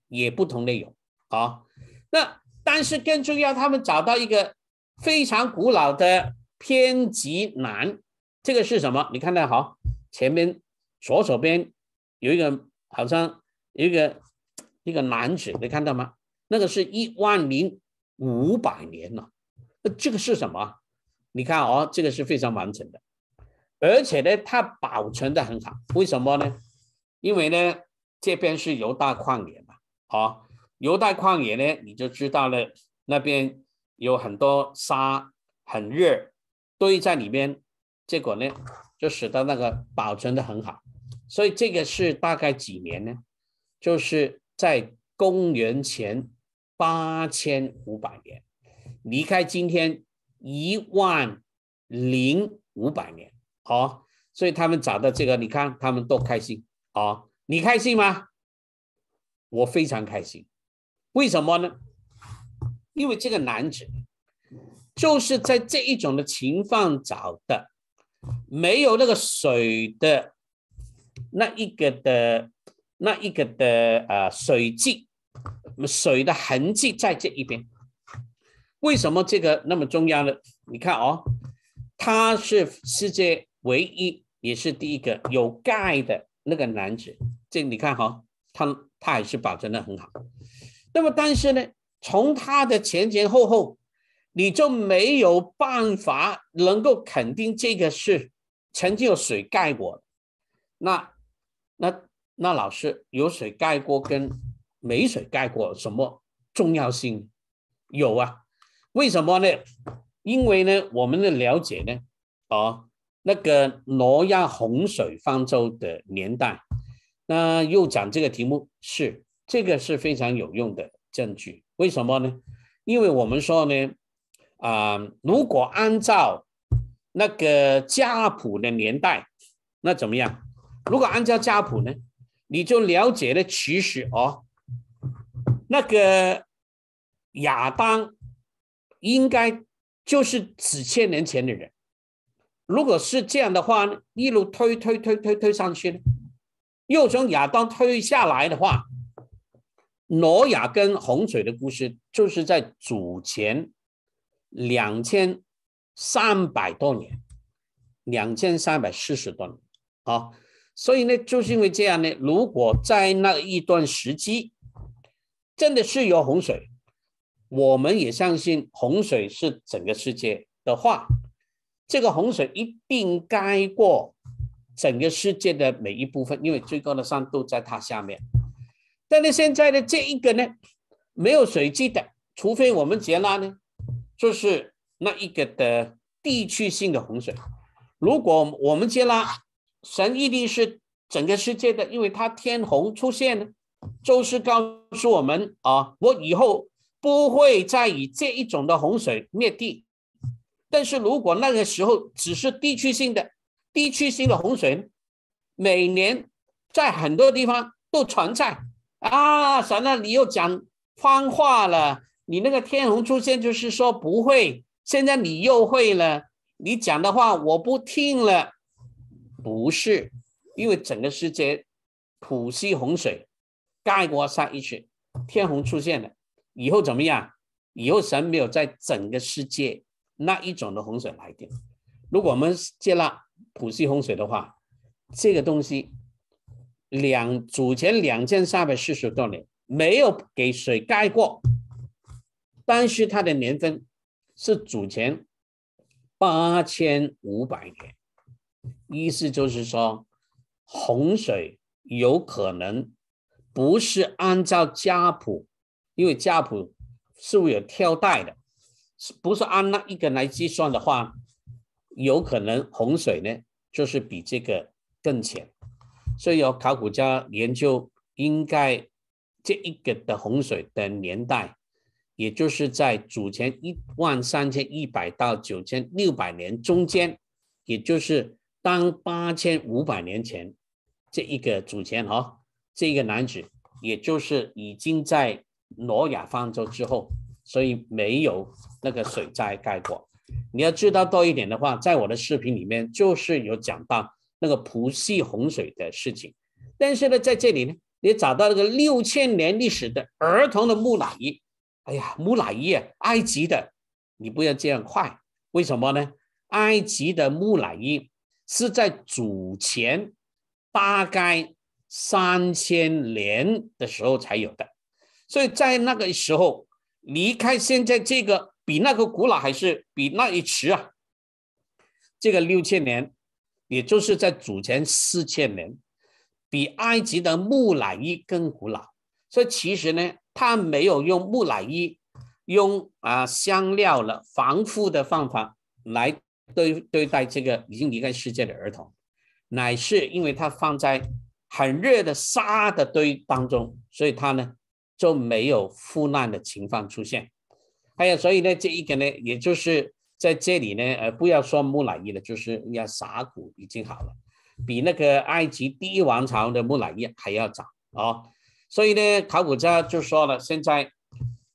也不同内容。好。那但是更重要，他们找到一个非常古老的偏极南，这个是什么？你看到好，前面左手边有一个好像有一个一个男子，你看到吗？那个是一万零五百年了。那这个是什么？你看哦，这个是非常完整的，而且呢，它保存的很好。为什么呢？因为呢，这边是犹大旷野嘛，好。犹太旷野呢，你就知道了，那边有很多沙，很热，堆在里面，结果呢，就使得那个保存的很好。所以这个是大概几年呢？就是在公元前八千五百年，离开今天一万零五百年哦，所以他们找到这个，你看他们都开心啊，你开心吗？我非常开心。为什么呢？因为这个男子就是在这一种的情况找的，没有那个水的那一个的那一个的啊水迹，水的痕迹在这一边。为什么这个那么重要呢？你看哦，他是世界唯一也是第一个有钙的那个男子。这你看哈，他他还是保存的很好。那么，但是呢，从他的前前后后，你就没有办法能够肯定这个是曾经有水盖过。那，那，那老师有水盖过跟没水盖过什么重要性？有啊。为什么呢？因为呢，我们的了解呢，啊，那个挪亚洪水方舟的年代，那又讲这个题目是。这个是非常有用的证据，为什么呢？因为我们说呢，啊，如果按照那个家谱的年代，那怎么样？如果按照家谱呢，你就了解了，其实哦，那个亚当应该就是几千年前的人。如果是这样的话，一路推推推推推上去，又从亚当推下来的话。挪亚跟洪水的故事，就是在主前两千三百多年，两千三百四十多年。啊。所以呢，就是因为这样呢，如果在那一段时期真的是有洪水，我们也相信洪水是整个世界的话，这个洪水一定盖过整个世界的每一部分，因为最高的山都在它下面。但是现在的这一个呢，没有水迹的，除非我们接纳呢，就是那一个的地区性的洪水。如果我们接纳，神一定是整个世界的，因为他天虹出现呢，就是告诉我们啊，我以后不会再以这一种的洪水灭地。但是如果那个时候只是地区性的，地区性的洪水，每年在很多地方都存在。啊，神了，你又讲方话了。你那个天虹出现，就是说不会。现在你又会了。你讲的话我不听了。不是，因为整个世界普西洪水盖过上一次天虹出现了以后怎么样？以后神没有在整个世界那一种的洪水来电。如果我们接纳普西洪水的话，这个东西。两主前两千三百四十多年没有给水盖过，但是它的年份是主前八千五百年，意思就是说，洪水有可能不是按照家谱，因为家谱是有跳代的，是不是按那一个来计算的话，有可能洪水呢就是比这个更浅。所以有考古家研究，应该这一个的洪水的年代，也就是在主前一万三千一百到九千六百年中间，也就是当八千五百年前这一个主前哈，这个男子，也就是已经在诺亚方舟之后，所以没有那个水灾盖过。你要知道多一点的话，在我的视频里面就是有讲到。那个普系洪水的事情，但是呢，在这里呢，你找到那个六千年历史的儿童的木乃伊，哎呀，木乃伊，埃及的，你不要这样快，为什么呢？埃及的木乃伊是在祖前大概三千年的时候才有的，所以在那个时候离开现在这个比那个古老还是比那一迟啊，这个六千年。也就是在祖前四千年，比埃及的木乃伊更古老。所以其实呢，他没有用木乃伊用啊香料了防腐的方法来对对待这个已经离开世界的儿童，乃是因为他放在很热的沙的堆当中，所以他呢就没有腐烂的情况出现。还有，所以呢，这一个呢，也就是。在这里呢，呃，不要说木乃伊了，就是人家谷已经好了，比那个埃及第一王朝的木乃伊还要早啊！所以呢，考古家就说了，现在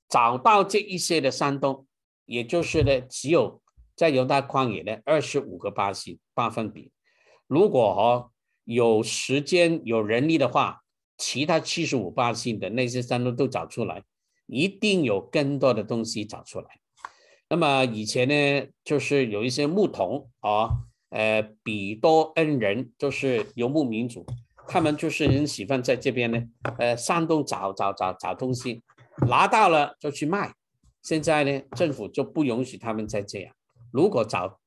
找到这一些的山东，也就是呢，只有在犹大旷野的二十五个巴西八分比，如果哦有时间有人力的话，其他七十五巴西的那些山东都找出来，一定有更多的东西找出来。那么以前呢，就是有一些牧童啊，呃，比多恩人，就是游牧民族，他们就是很喜欢在这边呢，呃，山东找找找找东西，拿到了就去卖。现在呢，政府就不允许他们再这样。如果找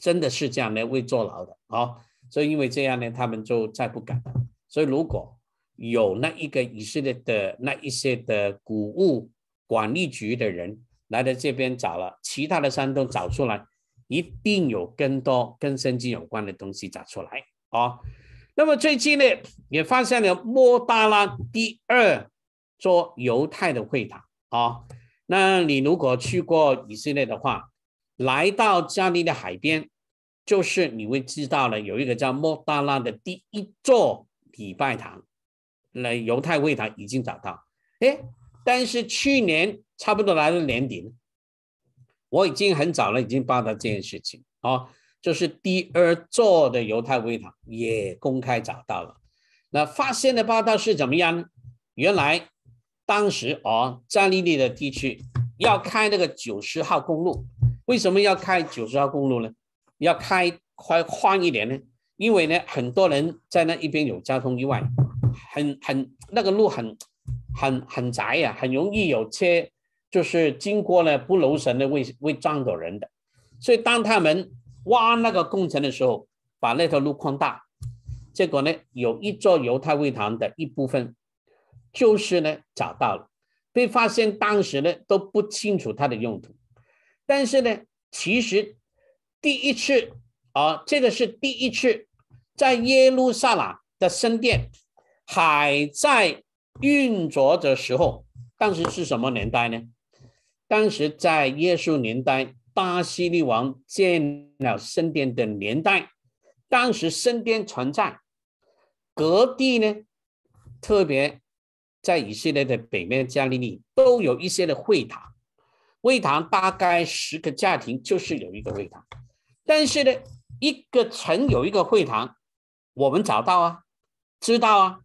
真的是这样呢，会坐牢的啊。所以因为这样呢，他们就再不敢。了。所以如果有那一个以色列的那一些的谷物管理局的人。来到这边找了其他的山洞，找出来一定有更多跟圣经有关的东西找出来啊。那么最近呢，也发现了莫大拉第二座犹太的会堂啊。那你如果去过以色列的话，来到加利的海边，就是你会知道了有一个叫莫大拉的第一座礼拜堂，那犹太会堂已经找到。哎，但是去年。差不多来了年底我已经很早了，已经报道这件事情啊，就是第二座的犹太会堂也公开找到了。那发现的报道是怎么样呢？原来当时哦，加利利的地区要开那个九十号公路，为什么要开九十号公路呢？要开快宽一点呢？因为呢，很多人在那一边有交通意外，很很那个路很很很窄呀，很容易有车。就是经过了不留神的为为藏躲人的，所以当他们挖那个工程的时候，把那条路扩大，结果呢，有一座犹太会堂的一部分，就是呢找到了，被发现当时呢都不清楚它的用途，但是呢，其实第一次啊，这个是第一次在耶路撒冷的圣殿还在运作的时候，当时是什么年代呢？当时在耶稣年代，巴西利王建了圣殿的年代，当时圣殿存在，各地呢，特别在以色列的北面加利利，都有一些的会堂。会堂大概十个家庭就是有一个会堂，但是呢，一个城有一个会堂，我们找到啊，知道啊，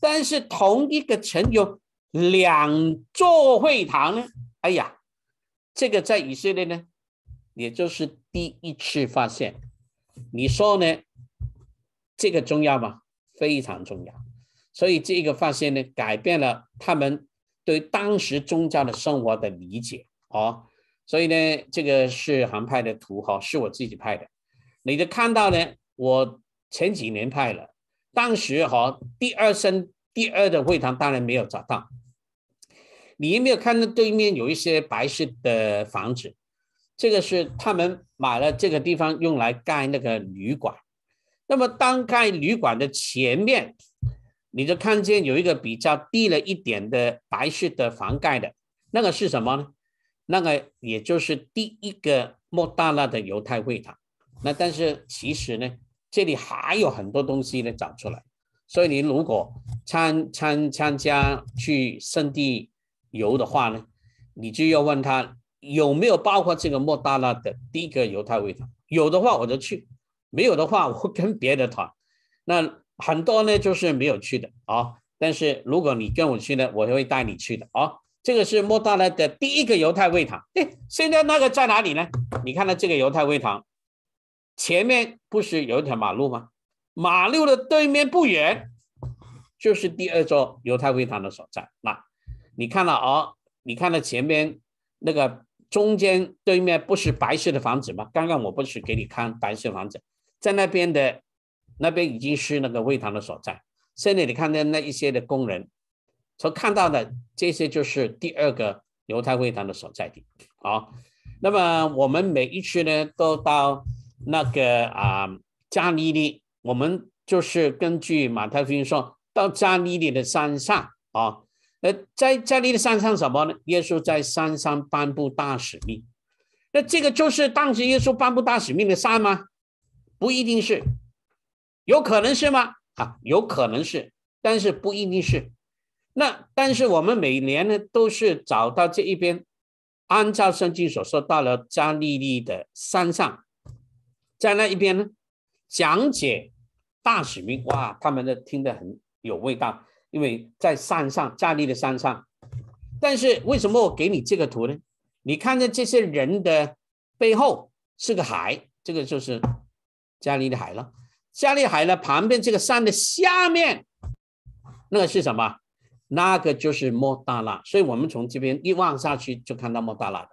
但是同一个城有两座会堂呢，哎呀。这个在以色列呢，也就是第一次发现。你说呢？这个重要吗？非常重要。所以这个发现呢，改变了他们对当时宗教的生活的理解哦。所以呢，这个是航拍的图哈，是我自己拍的。你的看到呢，我前几年拍了，当时哈第二生第二的会堂当然没有找到。你有没有看到对面有一些白色的房子？这个是他们买了这个地方用来盖那个旅馆。那么，当盖旅馆的前面，你就看见有一个比较低了一点的白色的房盖的，那个是什么呢？那个也就是第一个莫大拉的犹太会堂。那但是其实呢，这里还有很多东西呢，找出来。所以你如果参参参加去圣地。游的话呢，你就要问他有没有包括这个莫大拉的第一个犹太会堂。有的话我就去，没有的话我会跟别的团。那很多呢就是没有去的啊。但是如果你跟我去呢，我会带你去的啊。这个是莫大拉的第一个犹太会堂。哎，现在那个在哪里呢？你看到这个犹太会堂前面不是有一条马路吗？马路的对面不远就是第二座犹太会堂的所在。那。你看到哦，你看到前面那个中间对面不是白色的房子吗？刚刚我不是给你看白色房子，在那边的那边已经是那个会堂的所在。现在你看到那一些的工人，所看到的这些就是第二个犹太会堂的所在地。好，那么我们每一区呢都到那个啊加利利，我们就是根据马太福音说到加利利的山上啊。呃，在在立的山上什么呢？耶稣在山上颁布大使命，那这个就是当时耶稣颁布大使命的山吗？不一定是，有可能是吗？啊，有可能是，但是不一定是。那但是我们每年呢，都是找到这一边，按照圣经所说，到了加利利的山上，在那一边呢，讲解大使命。哇，他们都听得很有味道。因为在山上，加利的山上，但是为什么我给你这个图呢？你看见这些人的背后是个海，这个就是加利的海了。加利海呢，旁边这个山的下面，那个是什么？那个就是莫大拉，所以我们从这边一望下去就看到莫大拉的。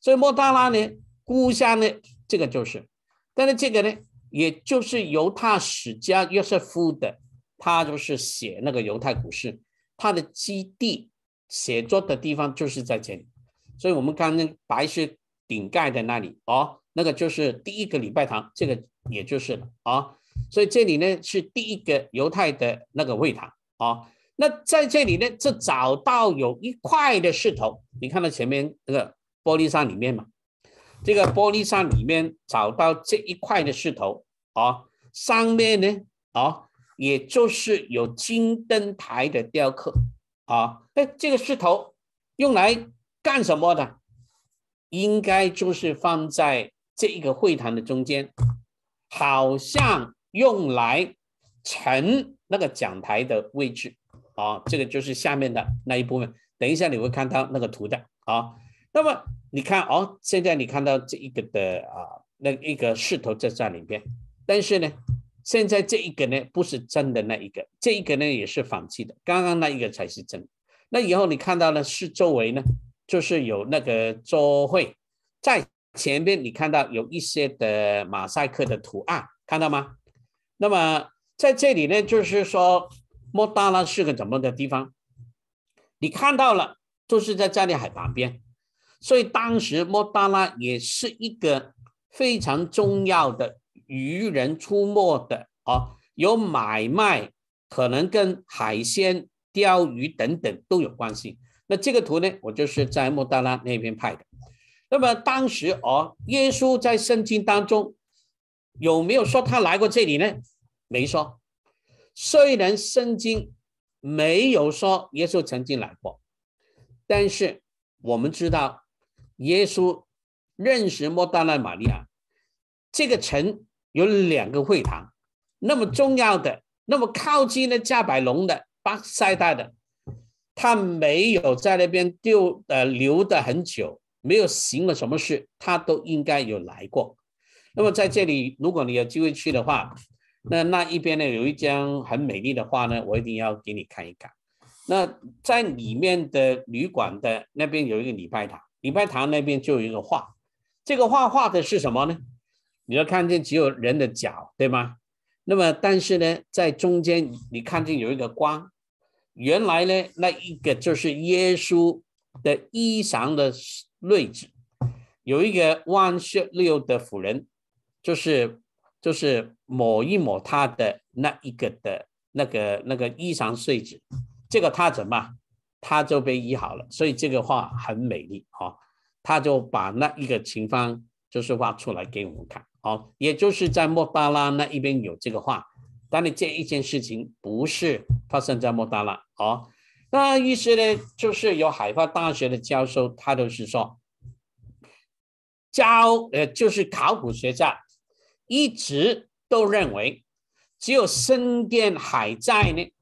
所以莫大拉呢，故乡呢，这个就是。但是这个呢，也就是犹太史家约瑟夫的。他就是写那个犹太股市，他的基地写作的地方就是在这里，所以我们刚刚白雪顶盖的那里哦，那个就是第一个礼拜堂，这个也就是了啊，所以这里呢是第一个犹太的那个会堂啊，那在这里呢，就找到有一块的石头，你看到前面那个玻璃山里面嘛，这个玻璃山里面找到这一块的石头啊，上面呢啊。也就是有金灯台的雕刻啊，那这个石头用来干什么的？应该就是放在这一个会堂的中间，好像用来盛那个讲台的位置啊。这个就是下面的那一部分，等一下你会看到那个图的啊。那么你看哦，现在你看到这一个的啊，那一个石头在这里边，但是呢。现在这一个呢不是真的那一个，这一个呢也是仿制的。刚刚那一个才是真。那以后你看到呢是周围呢，就是有那个周会，在前面你看到有一些的马赛克的图案，看到吗？那么在这里呢，就是说莫大拉是个怎么的地方？你看到了，就是在加利海旁边，所以当时莫大拉也是一个非常重要的。渔人出没的啊，有买卖，可能跟海鲜、钓鱼等等都有关系。那这个图呢，我就是在莫大拉那边拍的。那么当时哦，耶稣在圣经当中有没有说他来过这里呢？没说。虽然圣经没有说耶稣曾经来过，但是我们知道耶稣认识莫大拉玛利亚这个城。有两个会堂，那么重要的，那么靠近那加百隆的巴塞大的，他没有在那边丢呃留的很久，没有行了什么事，他都应该有来过。那么在这里，如果你有机会去的话，那那一边呢有一张很美丽的画呢，我一定要给你看一看。那在里面的旅馆的那边有一个礼拜堂，礼拜堂那边就有一个画，这个画画的是什么呢？你要看见只有人的脚，对吗？那么，但是呢，在中间你看见有一个光，原来呢，那一个就是耶稣的衣裳的碎纸，有一个万血六的妇人，就是就是抹一抹他的那一个的，那个那个衣裳碎纸，这个他怎么，他就被医好了，所以这个画很美丽啊，他就把那一个情况就是画出来给我们看。好，也就是在莫达拉那一边有这个话。当你这一件事情不是发生在莫达拉，哦，那于是呢，就是有海发大学的教授，他都是说，教呃，就是考古学家一直都认为，只有圣殿还在呢，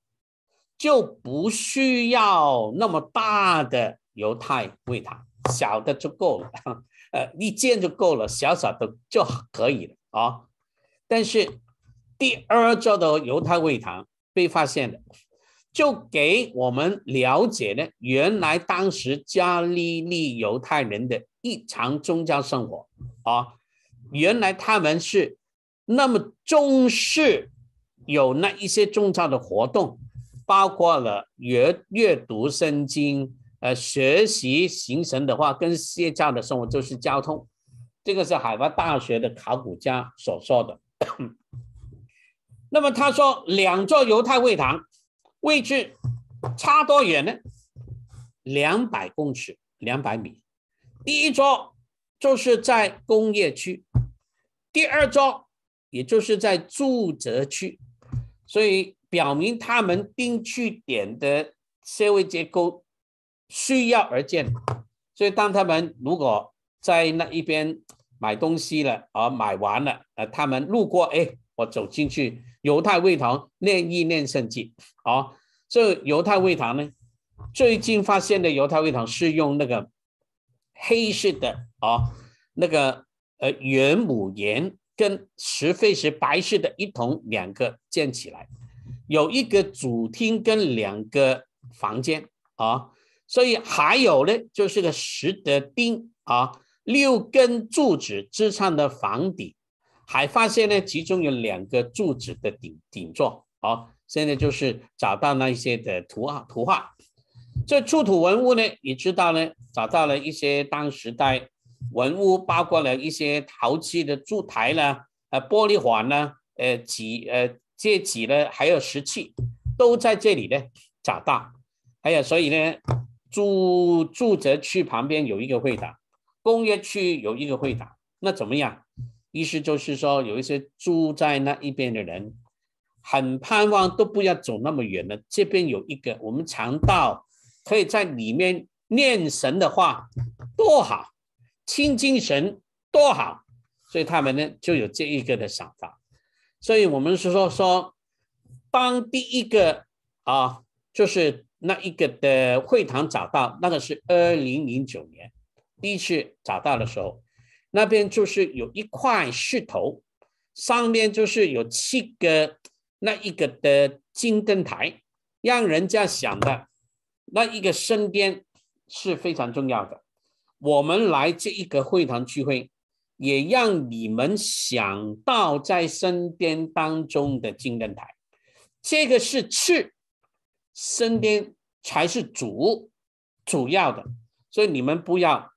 就不需要那么大的犹太会堂，小的就够了。呃，一件就够了，小小的就可以了啊。但是第二座的犹太会堂被发现了，就给我们了解了原来当时加利利犹太人的异常宗教生活啊。原来他们是那么重视有那一些宗教的活动，包括了阅阅读圣经。呃，学习行程的话，跟现在的生活就是交通，这个是海外大学的考古家所说的。那么他说，两座犹太会堂位置差多远呢？两百公尺，两百米。第一座就是在工业区，第二座也就是在住宅区，所以表明他们定居点的社会结构。需要而建，所以当他们如果在那一边买东西了，而买完了，呃，他们路过，哎，我走进去犹太会堂念一念圣经。哦，这犹太会堂呢，最近发现的犹太会堂是用那个黑色的啊，那个呃原母岩跟石灰石白色的一同两个建起来，有一个主厅跟两个房间啊。所以还有呢，就是个石的钉啊，六根柱子支撑的房顶，还发现呢，其中有两个柱子的顶顶座。好，现在就是找到那一些的图案图画。这出土文物呢，你知道呢，找到了一些当时代文物，包括了一些陶器的柱台呢，呃，玻璃环呢，呃，几呃，戒指呢，还有石器，都在这里呢找到。还有，所以呢。住住宅区旁边有一个会堂，工业区有一个会堂，那怎么样？意思就是说，有一些住在那一边的人，很盼望都不要走那么远了。这边有一个，我们常道可以在里面念神的话，多好，清精神多好，所以他们呢就有这一个的想法。所以我们是说说，当第一个啊，就是。那一个的会堂找到，那个是二零零九年第一次找到的时候，那边就是有一块石头，上面就是有七个那一个的金灯台，让人家想的那一个身边是非常重要的。我们来这一个会堂聚会，也让你们想到在身边当中的金灯台，这个是赤。身边才是主主要的，所以你们不要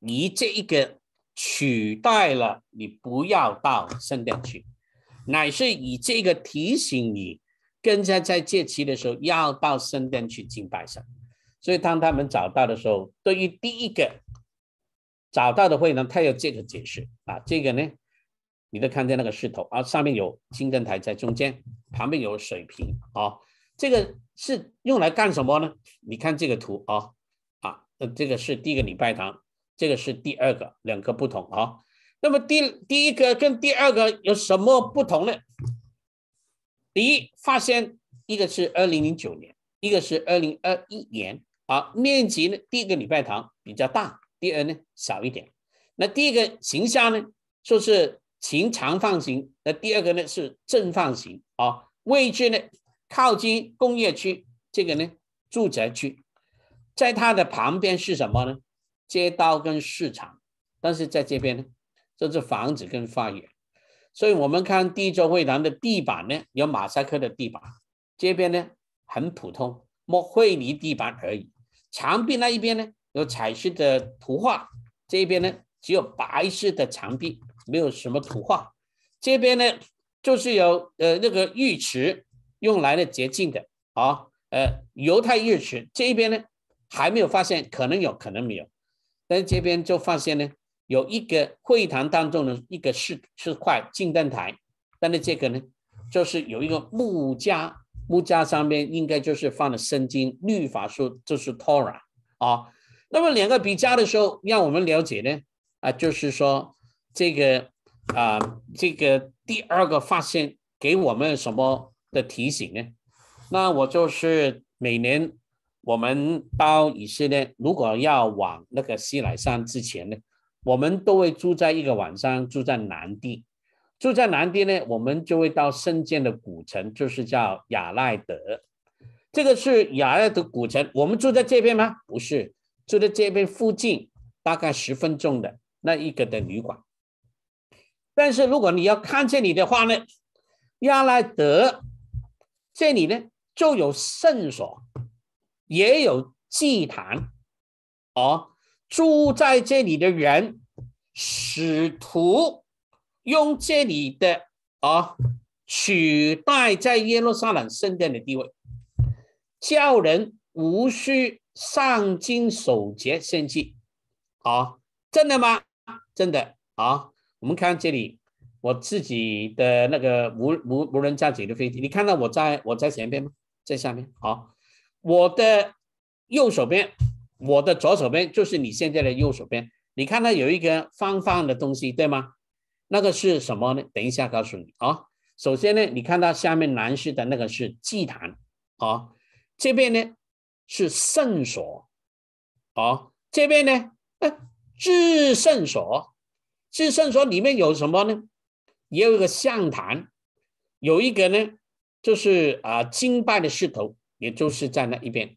以这一个取代了，你不要到圣殿去，乃是以这个提醒你，更加在借期的时候要到圣殿去敬拜神。所以当他们找到的时候，对于第一个找到的会呢，他有这个解释啊，这个呢，你都看见那个石头啊，上面有金灯台在中间，旁边有水瓶啊。这个是用来干什么呢？你看这个图啊，啊，这个是第一个礼拜堂，这个是第二个，两个不同啊。那么第第一个跟第二个有什么不同呢？第一，发现一个是二零零九年，一个是二零二一年啊。面积呢，第一个礼拜堂比较大，第二呢小一点。那第一个形象呢，就是形长方形，那第二个呢是正方形啊。位置呢？靠近工业区，这个呢住宅区，在它的旁边是什么呢？街道跟市场，但是在这边呢，这是房子跟花园。所以我们看第一座会堂的地板呢，有马赛克的地板，这边呢很普通，抹灰泥地板而已。墙壁那一边呢有彩色的图画，这边呢只有白色的墙壁，没有什么图画。这边呢就是有呃那个浴池。用来的洁净的，啊。呃，犹太浴池这一边呢，还没有发现，可能有，可能没有，但是这边就发现呢，有一个会堂当中的一个是是块，金灯台，但是这个呢，就是有一个木架，木架上面应该就是放了圣经、律法书，就是《Torah》啊。那么两个比较的时候，让我们了解呢，啊，就是说这个啊，这个第二个发现给我们什么？的提醒呢？那我就是每年我们到以色列，如果要往那个西来山之前呢，我们都会住在一个晚上，住在南地。住在南地呢，我们就会到圣剑的古城，就是叫亚赖德。这个是亚赖德古城，我们住在这边吗？不是，住在这边附近，大概十分钟的那一个的旅馆。但是如果你要看见你的话呢，亚赖德。这里呢，就有圣所，也有祭坛，啊，住在这里的人，使徒用这里的啊，取代在耶路撒冷圣殿的地位，叫人无需上京守节献祭，啊，真的吗？真的，啊，我们看这里。我自己的那个无无无人驾驶的飞机，你看到我在我在前边吗？在下面。好，我的右手边，我的左手边就是你现在的右手边。你看到有一个方方的东西，对吗？那个是什么呢？等一下告诉你啊。首先呢，你看到下面蓝色的那个是祭坛啊，这边呢是圣所啊，这边呢哎至圣所，至圣所里面有什么呢？也有一个象坛，有一个呢，就是啊，敬拜的势头，也就是在那一边。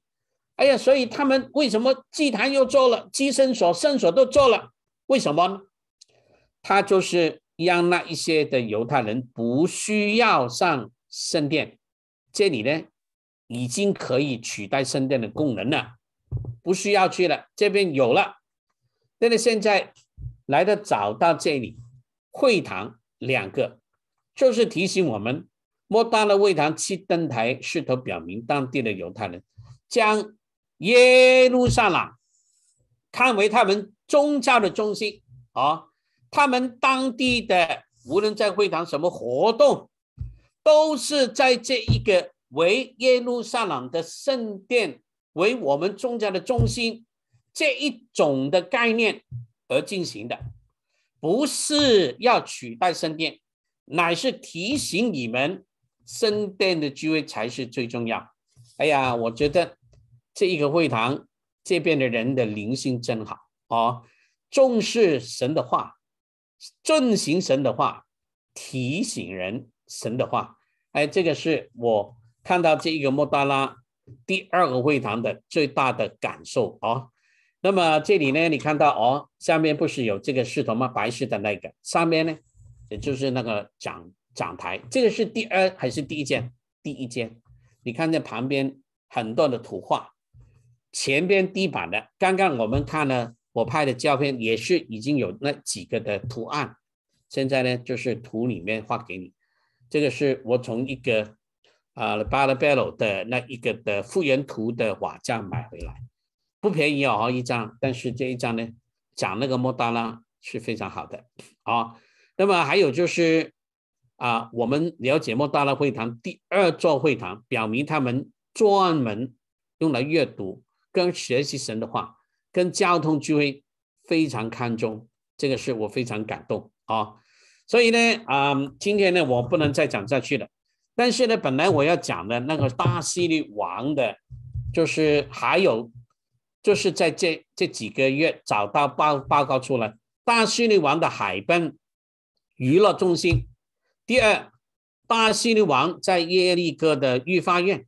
哎呀，所以他们为什么祭坛又做了，祭圣所、圣所都做了？为什么？他就是让那一些的犹太人不需要上圣殿，这里呢，已经可以取代圣殿的功能了，不需要去了，这边有了。但是现在来的早，到这里会堂。两个，就是提醒我们，莫大的会堂七灯台，试图表明当地的犹太人将耶路撒冷看为他们宗教的中心。啊，他们当地的无论在会堂什么活动，都是在这一个为耶路撒冷的圣殿为我们宗教的中心这一种的概念而进行的。不是要取代圣殿，乃是提醒你们，圣殿的聚会才是最重要。哎呀，我觉得这一个会堂这边的人的灵性真好哦，重视神的话，遵循神的话，提醒人神的话。哎，这个是我看到这一个莫大拉第二个会堂的最大的感受哦。那么这里呢，你看到哦，下面不是有这个石头吗？白色的那个上面呢，也就是那个讲讲台，这个是第二还是第一间？第一间。你看见旁边很多的图画，前边地板的，刚刚我们看了我拍的照片，也是已经有那几个的图案。现在呢，就是图里面画给你，这个是我从一个啊巴勒贝罗的那一个的复原图的瓦匠买回来。不便宜哦，一张，但是这一张呢，讲那个莫大拉是非常好的，啊，那么还有就是，啊，我们了解莫大拉会谈第二座会谈，表明他们专门用来阅读跟学习神的话，跟交通聚会非常看重，这个是我非常感动啊，所以呢，嗯，今天呢，我不能再讲下去了，但是呢，本来我要讲的那个大西利王的，就是还有。就是在这这几个月找到报报告出来，大西利王的海滨娱乐中心，第二，大西利王在耶利哥的御花园，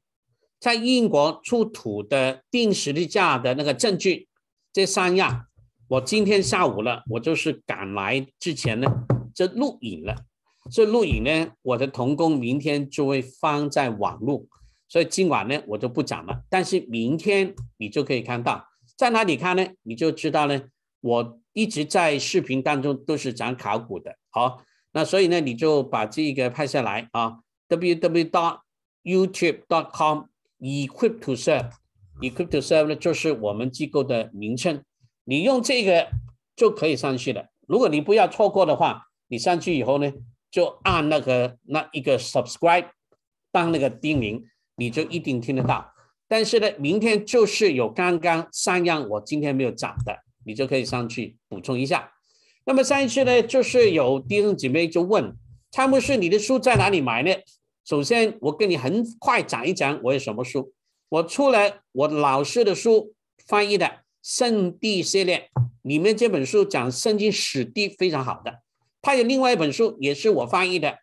在英国出土的定时的价的那个证据，这三样，我今天下午了，我就是赶来之前呢，就录影了，这录影呢，我的童工明天就会放在网络。所以今晚呢，我就不讲了。但是明天你就可以看到，在哪里看呢？你就知道呢。我一直在视频当中都是讲考古的。好，那所以呢，你就把这个拍下来啊。w w dot youtube dot com equipto serve equipto serve 呢就是我们机构的名称。你用这个就可以上去了。如果你不要错过的话，你上去以后呢，就按那个那一个 subscribe 当那个叮名。你就一定听得到，但是呢，明天就是有刚刚三样我今天没有讲的，你就可以上去补充一下。那么上一次呢，就是有弟兄姐妹就问，蔡牧师你的书在哪里买呢？首先我跟你很快讲一讲我有什么书。我出来我老师的书翻译的《圣地系列》，里面这本书讲圣经史地非常好的。他有另外一本书也是我翻译的《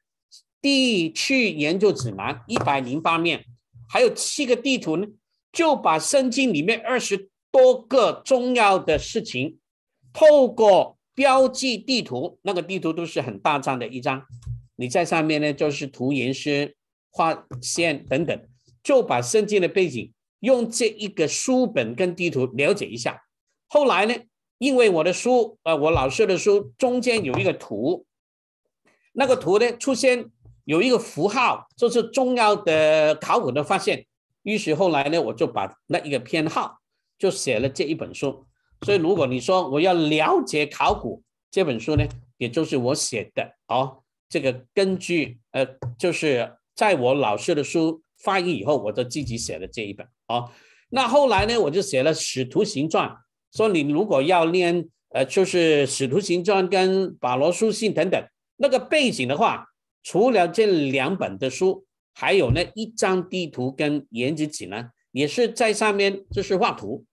地区研究指南》，一百零八面。还有七个地图呢，就把圣经里面二十多个重要的事情，透过标记地图，那个地图都是很大张的一张，你在上面呢就是涂颜色、画线等等，就把圣经的背景用这一个书本跟地图了解一下。后来呢，因为我的书，呃，我老师的书中间有一个图，那个图呢出现。有一个符号，这是重要的考古的发现。于是后来呢，我就把那一个偏好就写了这一本书。所以如果你说我要了解考古这本书呢，也就是我写的哦。这个根据呃，就是在我老师的书翻译以后，我就自己写了这一本哦。那后来呢，我就写了《使徒行传》，说你如果要念呃，就是《使徒行传》跟《保罗书信》等等那个背景的话。除了这两本的书，还有那一张地图跟颜值指南，也是在上面，就是画图。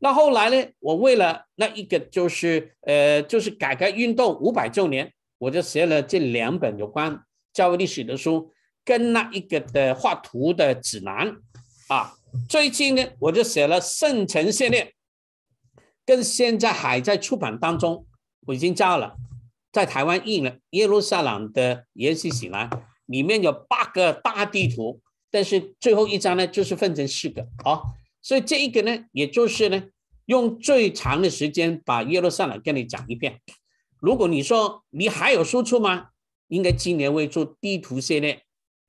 那后来呢，我为了那一个就是呃，就是改革运动五百周年，我就写了这两本有关教育历史的书，跟那一个的画图的指南啊。最近呢，我就写了圣城系列，跟现在还在出版当中，我已经交了。在台湾印了《耶路撒冷的延续史》来，里面有八个大地图，但是最后一张呢，就是分成四个哦。所以这一个呢，也就是呢，用最长的时间把耶路撒冷跟你讲一遍。如果你说你还有输出吗？应该今年会做地图系列、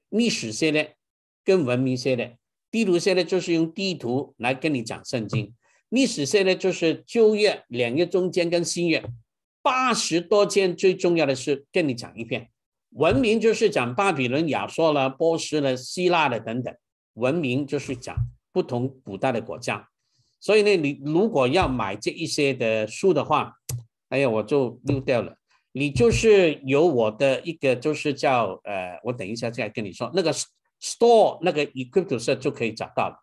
历史系列跟文明系列。地图系列就是用地图来跟你讲圣经，历史系列就是旧约、两月中间跟新月八十多件，最重要的事跟你讲一遍，文明就是讲巴比伦、亚述了、波斯了、希腊的等等，文明就是讲不同古代的国家。所以呢，你如果要买这一些的书的话，哎呀，我就溜掉了。你就是有我的一个，就是叫呃，我等一下再跟你说，那个 store 那个 e c u i p t o 就可以找到了。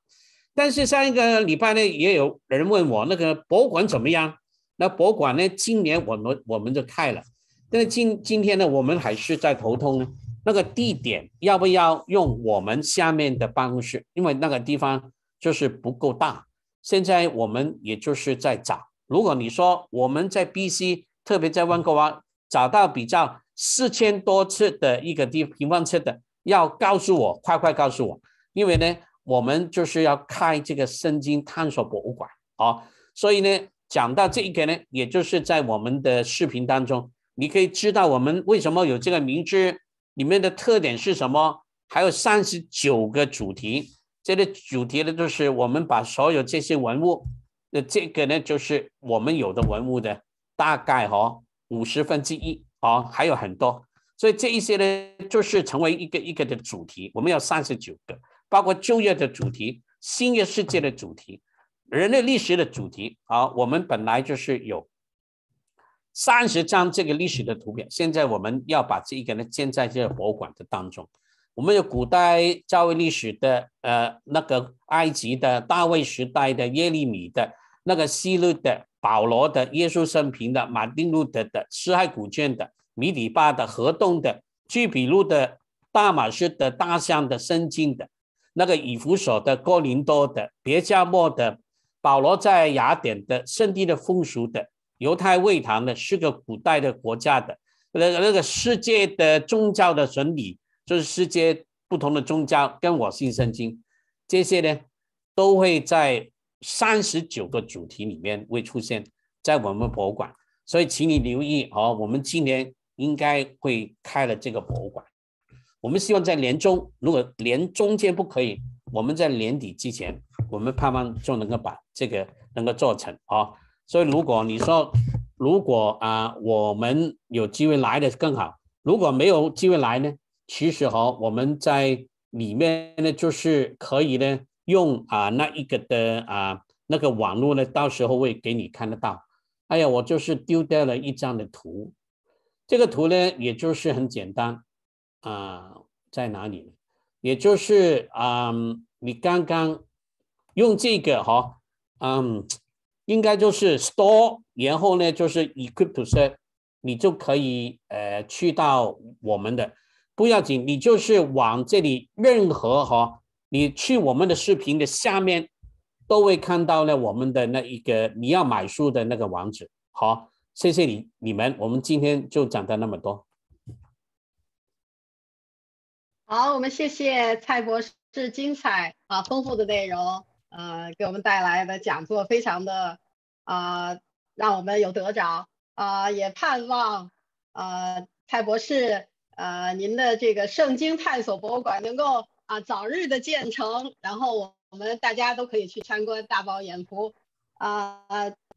但是上一个礼拜呢，也有人问我那个博物馆怎么样。那博物馆呢？今年我们我们就开了，但是今今天呢，我们还是在头痛呢。那个地点要不要用我们下面的办公室？因为那个地方就是不够大。现在我们也就是在找。如果你说我们在 B.C. 特别在温哥华找到比较四千多次的一个地平方尺的，要告诉我，快快告诉我，因为呢，我们就是要开这个圣经探索博物馆啊，所以呢。讲到这一个呢，也就是在我们的视频当中，你可以知道我们为什么有这个名字，里面的特点是什么，还有三十九个主题。这个主题呢，就是我们把所有这些文物，那这个呢，就是我们有的文物的大概哈五十分之一啊，还有很多。所以这一些呢，就是成为一个一个的主题。我们要三十九个，包括旧月的主题，新月世界的主题。人类历史的主题，好，我们本来就是有三十张这个历史的图片，现在我们要把这一个呢建在这个博物馆的当中。我们有古代教育历史的，呃，那个埃及的、大卫时代的、耶利米的、那个希律的、保罗的、耶稣生平的、马丁路德的、施海古卷的、米底巴的、河东的、巨比路的、大马士的、大象的圣经的、那个以弗所的、哥林多的、别加莫的。保罗在雅典的圣地的风俗的犹太会堂的，是个古代的国家的，那个那个世界的宗教的伦理，就是世界不同的宗教跟我信圣经，这些呢都会在三十九个主题里面会出现，在我们博物馆，所以请你留意哦，我们今年应该会开了这个博物馆，我们希望在年中，如果年中间不可以，我们在年底之前。我们盼望就能够把这个能够做成哦，所以如果你说，如果啊我们有机会来的更好，如果没有机会来呢，其实哈我们在里面呢就是可以呢用啊那一个的啊那个网络呢到时候会给你看得到。哎呀，我就是丢掉了一张的图，这个图呢也就是很简单啊在哪里？呢？也就是啊你刚刚。用这个哈，嗯，应该就是 store，然后呢就是 e c u i p t o e n 你就可以呃去到我们的，不要紧，你就是往这里任何哈，你去我们的视频的下面都会看到呢我们的那一个你要买书的那个网址。好，谢谢你你们，我们今天就讲到那么多。好，我们谢谢蔡博士精彩啊丰富的内容。呃，给我们带来的讲座非常的呃，让我们有得着啊，也盼望呃蔡博士呃您的这个圣经探索博物馆能够啊早日的建成，然后我们大家都可以去参观，大饱眼福啊。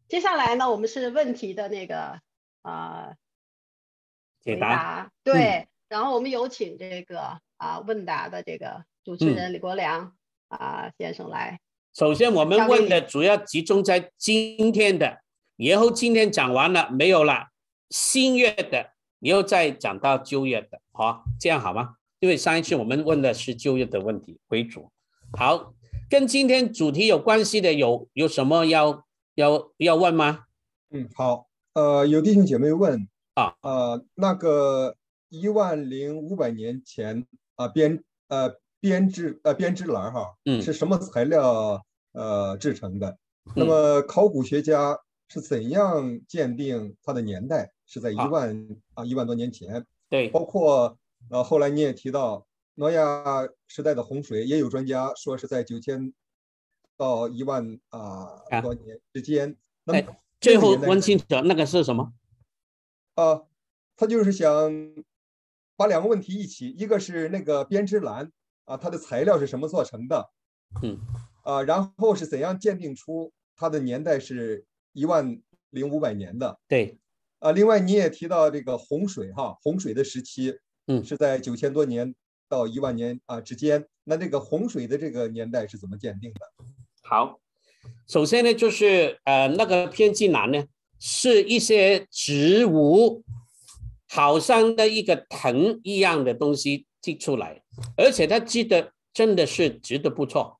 接下来呢，我们是问题的那个啊解答对，然后我们有请这个啊问答的这个主持人李国良啊先生来。首先，我们问的主要集中在今天的，然后今天讲完了，没有了。新月的，然后再讲到旧月的，好，这样好吗？因为上一次我们问的是旧月的问题为主。好，跟今天主题有关系的，有有什么要要要问吗？嗯，好，呃，有弟兄姐妹问啊，呃，那个一万零五百年前啊，编呃。编织呃编织篮儿哈，嗯，是什么材料呃制成的？那么考古学家是怎样鉴定它的年代是在一万啊一万多年前？对，包括呃后来你也提到诺亚时代的洪水，也有专家说是在九千到一万啊多年之间。那么最后问清楚那个是什么？啊，他就是想把两个问题一起，一个是那个编织篮。啊，它的材料是什么做成的？嗯，啊，然后是怎样鉴定出它的年代是一万零五百年的？对，啊，另外你也提到这个洪水哈，洪水的时期，嗯，是在九千多年到一万年啊之间。那这个洪水的这个年代是怎么鉴定的？好，首先呢，就是呃，那个偏极南呢，是一些植物，好像的一个藤一样的东西寄出来。而且他记得真的是值得不错，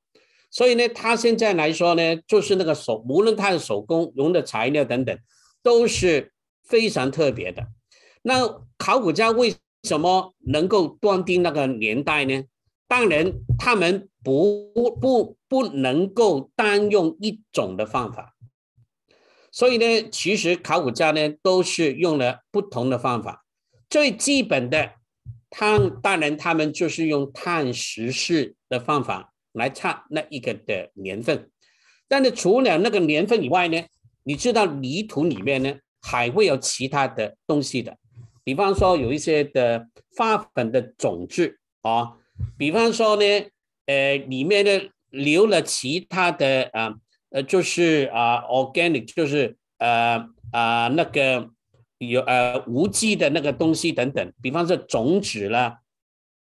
所以呢，他现在来说呢，就是那个手，无论他的手工用的材料等等，都是非常特别的。那考古家为什么能够断定那个年代呢？当然，他们不不不能够单用一种的方法，所以呢，其实考古家呢都是用了不同的方法，最基本的。碳大人他们就是用碳十四的方法来测那一个的年份，但是除了那个年份以外呢，你知道泥土里面呢还会有其他的东西的，比方说有一些的花粉的种子啊，比方说呢，呃，里面呢留了其他的啊，呃，就是啊，organic 就是呃啊那个。有呃，无机的那个东西等等，比方说种子啦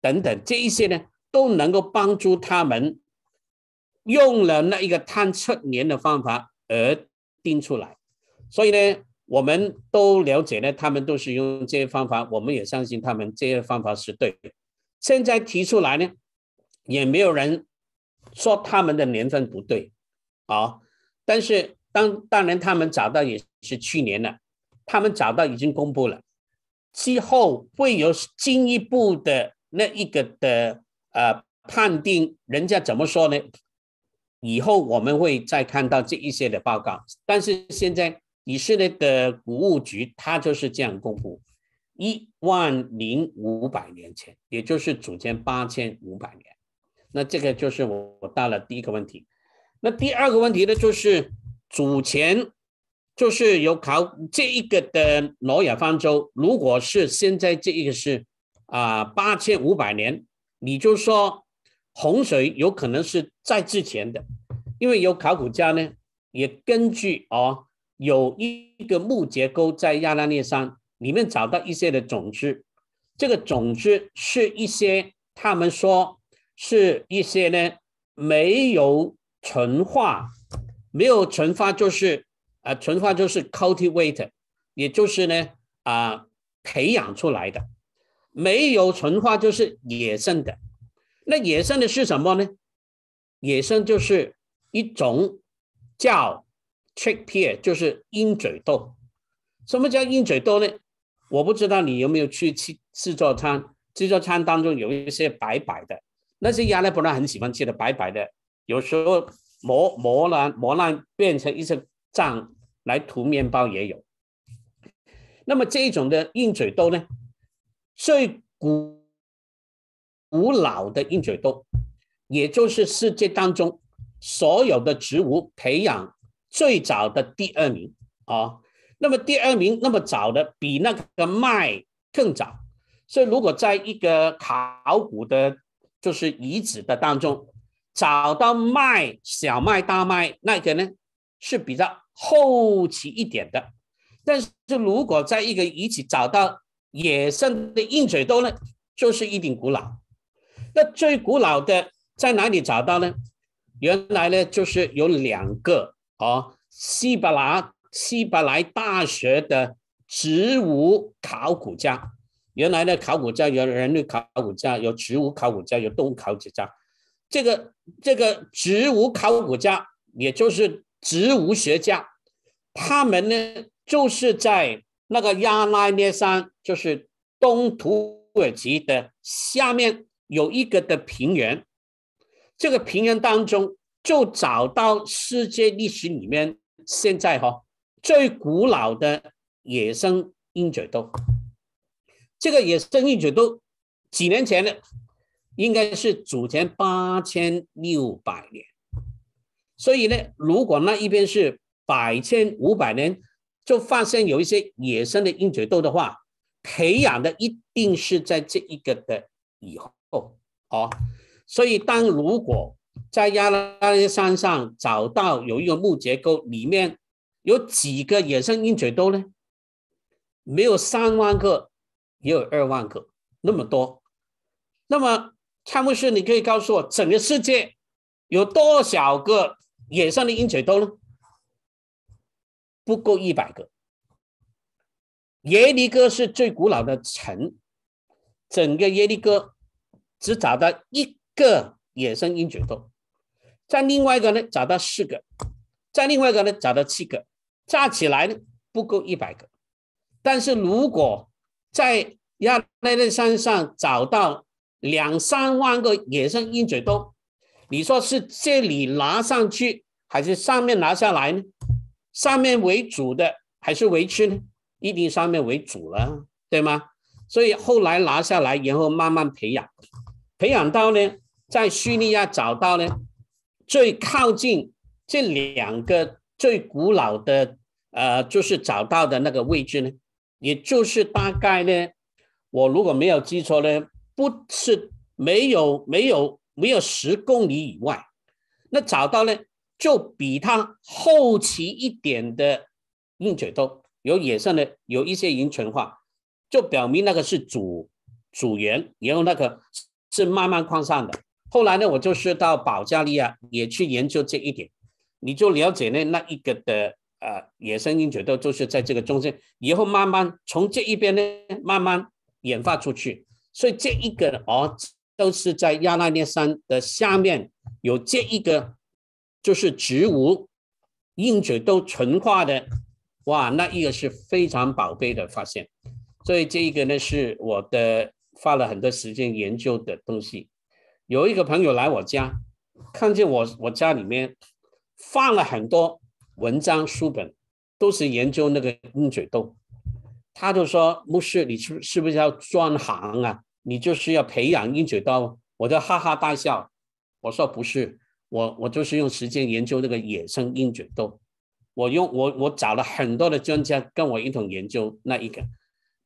等等，这一些呢都能够帮助他们用了那一个探测年的方法而定出来。所以呢，我们都了解呢，他们都是用这些方法，我们也相信他们这些方法是对的。现在提出来呢，也没有人说他们的年份不对啊。但是当当然，他们找到也是去年了。他们找到已经公布了，之后会有进一步的那一个的呃判定，人家怎么说呢？以后我们会再看到这一些的报告。但是现在以色列的谷物局他就是这样公布，一万零五百年前，也就是祖先八千五百年。那这个就是我到了第一个问题。那第二个问题呢，就是祖前。就是有考这一个的诺亚方舟，如果是现在这一个是啊八千五百年，你就说洪水有可能是在之前的，因为有考古家呢也根据哦有一个木结构在亚拉涅山里面找到一些的种子，这个种子是一些他们说是一些呢没有纯化，没有存化就是。啊，纯化就是 cultivate，也就是呢啊培养出来的。没有纯化就是野生的。那野生的是什么呢？野生就是一种叫 chickpea，就是鹰嘴豆。什么叫鹰嘴豆呢？我不知道你有没有去吃自助餐？自助餐当中有一些白白的，那些阿拉伯来很喜欢吃的白白的，有时候磨磨烂磨烂变成一些脏来涂面包也有，那么这一种的硬嘴豆呢？最古古老的硬嘴豆，也就是世界当中所有的植物培养最早的第二名啊。那么第二名那么早的，比那个麦更早。所以如果在一个考古的，就是遗址的当中，找到麦、小麦、大麦，那个呢是比较。后期一点的，但是如果在一个遗址找到野生的鹰嘴豆呢，就是一定古老。那最古老的在哪里找到呢？原来呢就是有两个哦，西伯来西伯来大学的植物考古家，原来呢考古家有人类考古家，有植物考古家，有动物考古家。这个这个植物考古家也就是。植物学家，他们呢，就是在那个亚拉涅山，就是东土耳其的下面有一个的平原，这个平原当中就找到世界历史里面现在哈最古老的野生鹰嘴豆。这个野生鹰嘴豆几年前的，应该是祖前八千六百年。所以呢，如果那一边是百千五百年，就发现有一些野生的鹰嘴豆的话，培养的一定是在这一个的以后哦。所以，当如果在亚拉腊山上找到有一个木结构，里面有几个野生鹰嘴豆呢？没有三万个，也有二万个那么多。那么，蔡博师，你可以告诉我，整个世界有多少个？野生的鹰嘴豆呢，不够一百个。耶利哥是最古老的城，整个耶利哥只找到一个野生鹰嘴豆，在另外一个呢找到四个，在另外一个呢找到七个，加起来呢不够一百个。但是如果在亚拉嫩山上找到两三万个野生鹰嘴豆，你说是这里拿上去，还是上面拿下来呢？上面为主的还是为主呢？一定上面为主了，对吗？所以后来拿下来，然后慢慢培养，培养到呢，在叙利亚找到呢最靠近这两个最古老的，呃，就是找到的那个位置呢，也就是大概呢，我如果没有记错呢，不是没有没有。没有十公里以外，那找到呢，就比它后期一点的鹰嘴豆有野生的有一些银群化，就表明那个是主主源，然后那个是慢慢扩散的。后来呢，我就是到保加利亚也去研究这一点，你就了解呢那一个的呃野生鹰嘴豆就是在这个中间，然后慢慢从这一边呢慢慢演化出去，所以这一个哦。都是在亚纳列山的下面，有这一个就是植物硬嘴豆存化的，哇，那一个是非常宝贝的发现，所以这一个呢是我的花了很多时间研究的东西。有一个朋友来我家，看见我我家里面放了很多文章书本，都是研究那个硬嘴豆。他就说：牧师，你是是不是要转行啊？你就是要培养鹰嘴豆，我就哈哈大笑。我说不是，我我就是用时间研究那个野生鹰嘴豆。我用我我找了很多的专家跟我一同研究那一个。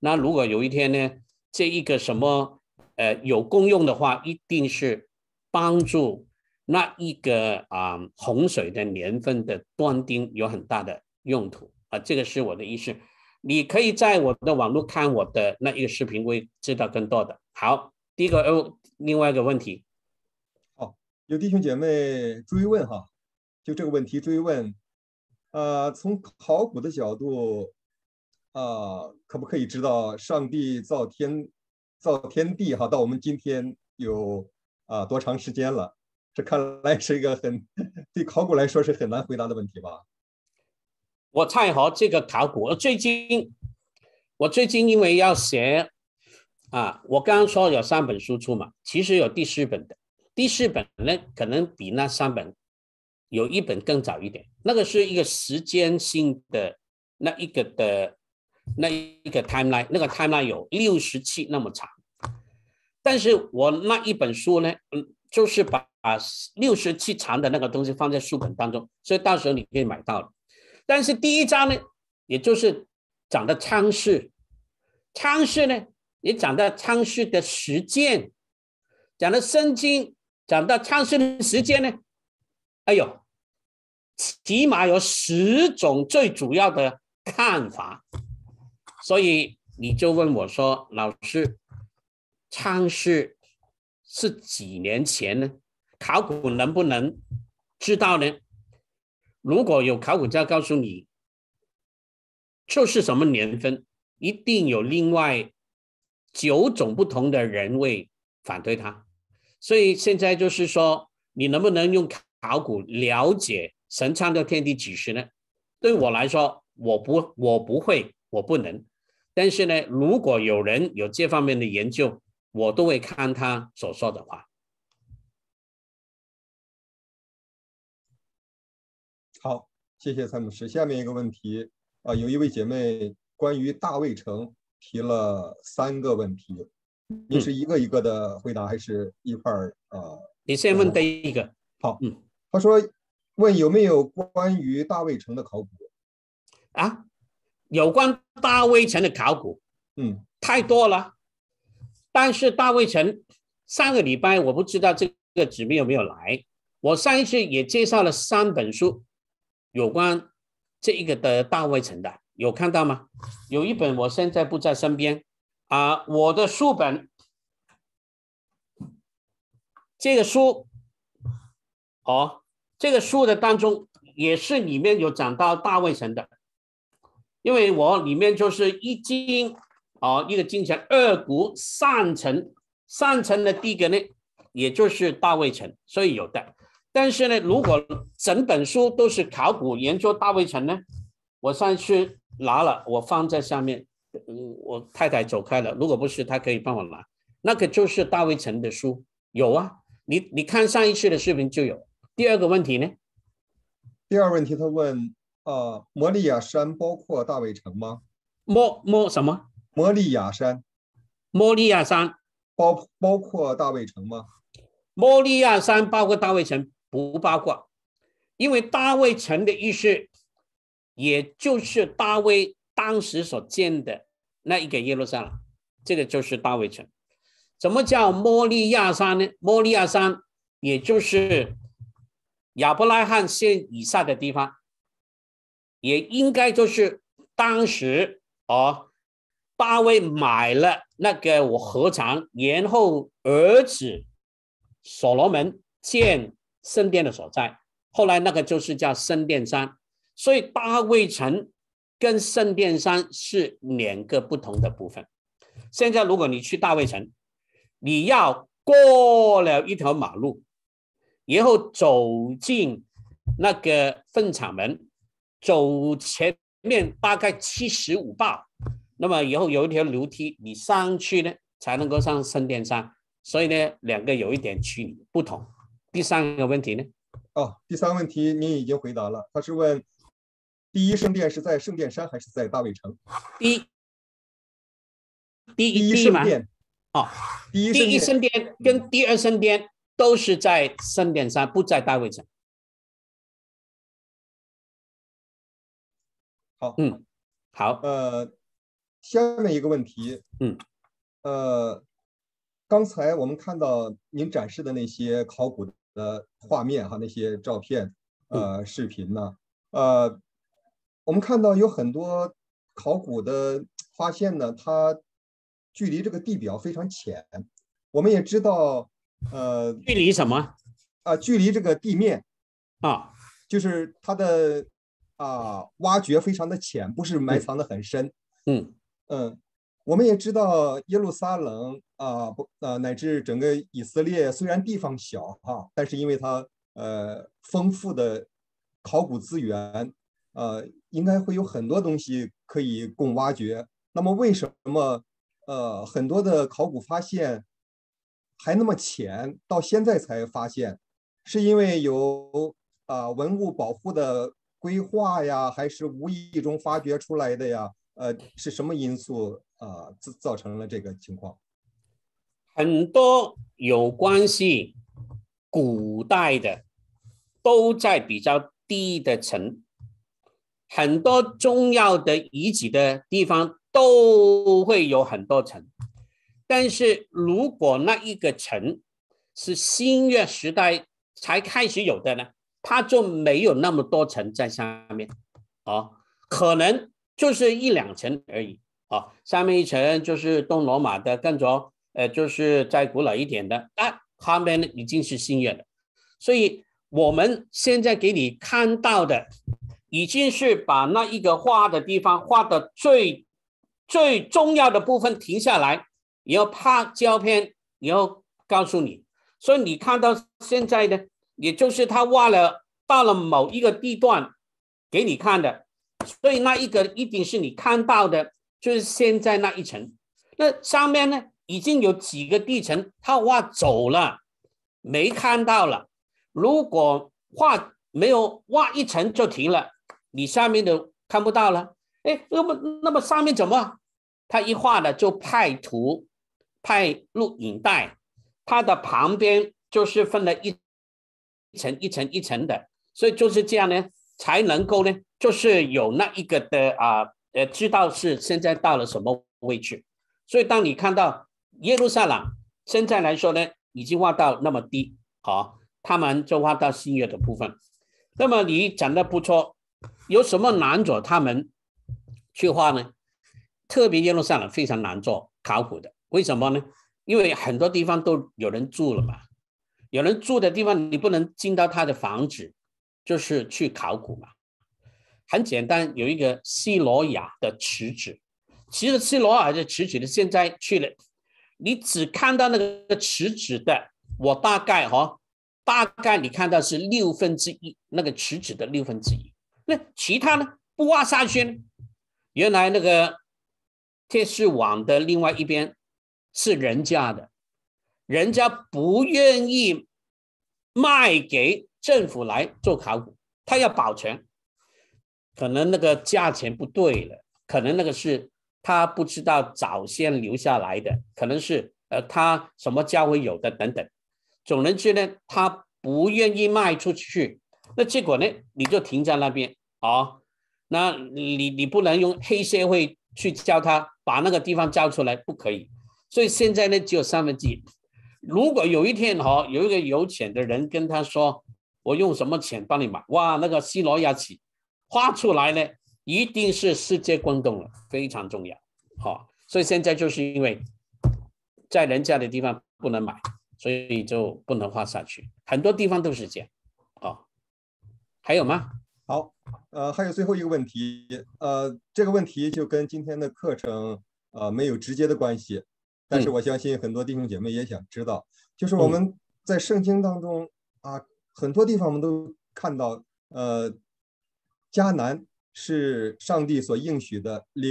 那如果有一天呢，这一个什么呃有功用的话，一定是帮助那一个啊洪水的年份的断定有很大的用途啊。这个是我的意思。你可以在我的网络看我的那一个视频，会知道更多的。好，第一个呃，另外一个问题，哦，有弟兄姐妹追问哈，就这个问题追问，呃，从考古的角度，啊，可不可以知道上帝造天造天地哈，到我们今天有啊多长时间了？这看来是一个很 对考古来说是很难回答的问题吧？我太和这个考古，我最近我最近因为要写。啊，我刚刚说有三本书出嘛，其实有第四本的。第四本呢，可能比那三本有一本更早一点。那个是一个时间性的那一个的那一个 timeline，那个 timeline 有六十期那么长。但是我那一本书呢，就是把把六十期长的那个东西放在书本当中，所以到时候你可以买到了。但是第一章呢，也就是讲的仓氏，仓氏呢。你讲到仓室的实践，讲到《圣经》，讲到仓室的时间呢？哎呦，起码有十种最主要的看法。所以你就问我说：“老师，仓室是几年前呢？考古能不能知道呢？如果有考古家告诉你，就是什么年份，一定有另外。”九种不同的人会反对他，所以现在就是说，你能不能用考古了解神创造天地几时呢？对我来说，我不，我不会，我不能。但是呢，如果有人有这方面的研究，我都会看他所说的话。好，谢谢蔡牧师。下面一个问题啊，有一位姐妹关于大卫城。提了三个问题，你是一个一个的回答，还是一块儿？呃，你先问第一个。好，嗯，他说问有没有关于大卫城的考古啊？有关大卫城的考古，嗯，太多了。但是大卫城上个礼拜我不知道这个纸币有没有来。我上一次也介绍了三本书，有关这一个的大卫城的。有看到吗？有一本我现在不在身边啊，我的书本，这个书，哦，这个书的当中也是里面有讲到大卫城的，因为我里面就是一金，哦，一个金钱二股上层上层的第一个呢，也就是大卫城，所以有的。但是呢，如果整本书都是考古研究大卫城呢，我上去。拿了，我放在上面。我太太走开了，如果不是她可以帮我拿。那个就是大卫城的书，有啊。你你看上一次的视频就有。第二个问题呢？第二问题，他问啊，摩利亚山包括大卫城吗？摩摩什么？摩利亚山。摩利亚山包包括大卫城吗？摩利亚山包括大卫城不包括？因为大卫城的意思。也就是大卫当时所建的那一个耶路撒冷，这个就是大卫城。什么叫摩利亚山呢？摩利亚山也就是亚伯拉罕献以下的地方，也应该就是当时啊大卫买了那个我何尝，然后儿子所罗门建圣殿的所在，后来那个就是叫圣殿山。所以大卫城跟圣殿山是两个不同的部分。现在如果你去大卫城，你要过了一条马路，然后走进那个粪场门，走前面大概七十五步，那么以后有一条楼梯，你上去呢才能够上圣殿山。所以呢，两个有一点区不同。第三个问题呢？哦，第三个问题你已经回答了，他是问。第一圣殿是在圣殿山还是在大卫城？第一，第一圣殿啊，第一圣殿跟第二圣殿都是在圣殿山，不在大卫城。好，嗯，好，呃，下面一个问题，嗯，呃，刚才我们看到您展示的那些考古的画面哈，那些照片、呃，视频呢，呃。我们看到有很多考古的发现呢，它距离这个地表非常浅。我们也知道，呃，距离什么？啊，距离这个地面啊，就是它的啊挖掘非常的浅，不是埋藏的很深。嗯嗯，我们也知道耶路撒冷啊不啊乃至整个以色列，虽然地方小哈，但是因为它呃丰富的考古资源。呃，应该会有很多东西可以供挖掘。那么，为什么呃很多的考古发现还那么浅，到现在才发现？是因为有啊文物保护的规划呀，还是无意中发掘出来的呀？呃，是什么因素啊造造成了这个情况？很多有关系，古代的都在比较低的层。很多重要的遗址的地方都会有很多层，但是如果那一个城是新月时代才开始有的呢，它就没有那么多层在下面，哦，可能就是一两层而已，哦，下面一层就是东罗马的，跟着呃，就是再古老一点的，啊，上面已经是新月了，所以我们现在给你看到的。已经是把那一个画的地方画的最最重要的部分停下来，然后拍胶片，然后告诉你。所以你看到现在呢，也就是他挖了到了某一个地段给你看的。所以那一个一定是你看到的，就是现在那一层。那上面呢已经有几个地层，他挖走了，没看到了。如果画没有挖一层就停了。你下面的看不到了，哎，那么那么上面怎么？他一画呢，就派图，派录影带，它的旁边就是分了一层一层一层的，所以就是这样呢，才能够呢，就是有那一个的啊，呃，知道是现在到了什么位置。所以当你看到耶路撒冷现在来说呢，已经挖到那么低，好，他们就挖到新月的部分。那么你讲的不错。有什么难做？他们去画呢？特别耶路撒冷非常难做考古的。为什么呢？因为很多地方都有人住了嘛，有人住的地方你不能进到他的房子，就是去考古嘛。很简单，有一个希罗亚的池子，其实希罗亚的池子的现在去了，你只看到那个池子的，我大概哈，大概你看到是六分之一那个池子的六分之一。其他呢？不挖沙圈，原来那个铁丝网的另外一边是人家的，人家不愿意卖给政府来做考古，他要保存。可能那个价钱不对了，可能那个是他不知道早先留下来的，可能是呃他什么价位有的等等。总之呢，他不愿意卖出去。那结果呢，你就停在那边。啊，那你你不能用黑社会去教他把那个地方教出来，不可以。所以现在呢，只有三分之。如果有一天哈，有一个有钱的人跟他说：“我用什么钱帮你买？”哇，那个西罗亚齿花出来呢，一定是世界震动了，非常重要。好，所以现在就是因为在人家的地方不能买，所以就不能花下去。很多地方都是这样。哦，还有吗？好，呃，还有最后一个问题，呃，这个问题就跟今天的课程呃没有直接的关系，但是我相信很多弟兄姐妹也想知道，就是我们在圣经当中啊，很多地方我们都看到，呃，迦南是上帝所应许的流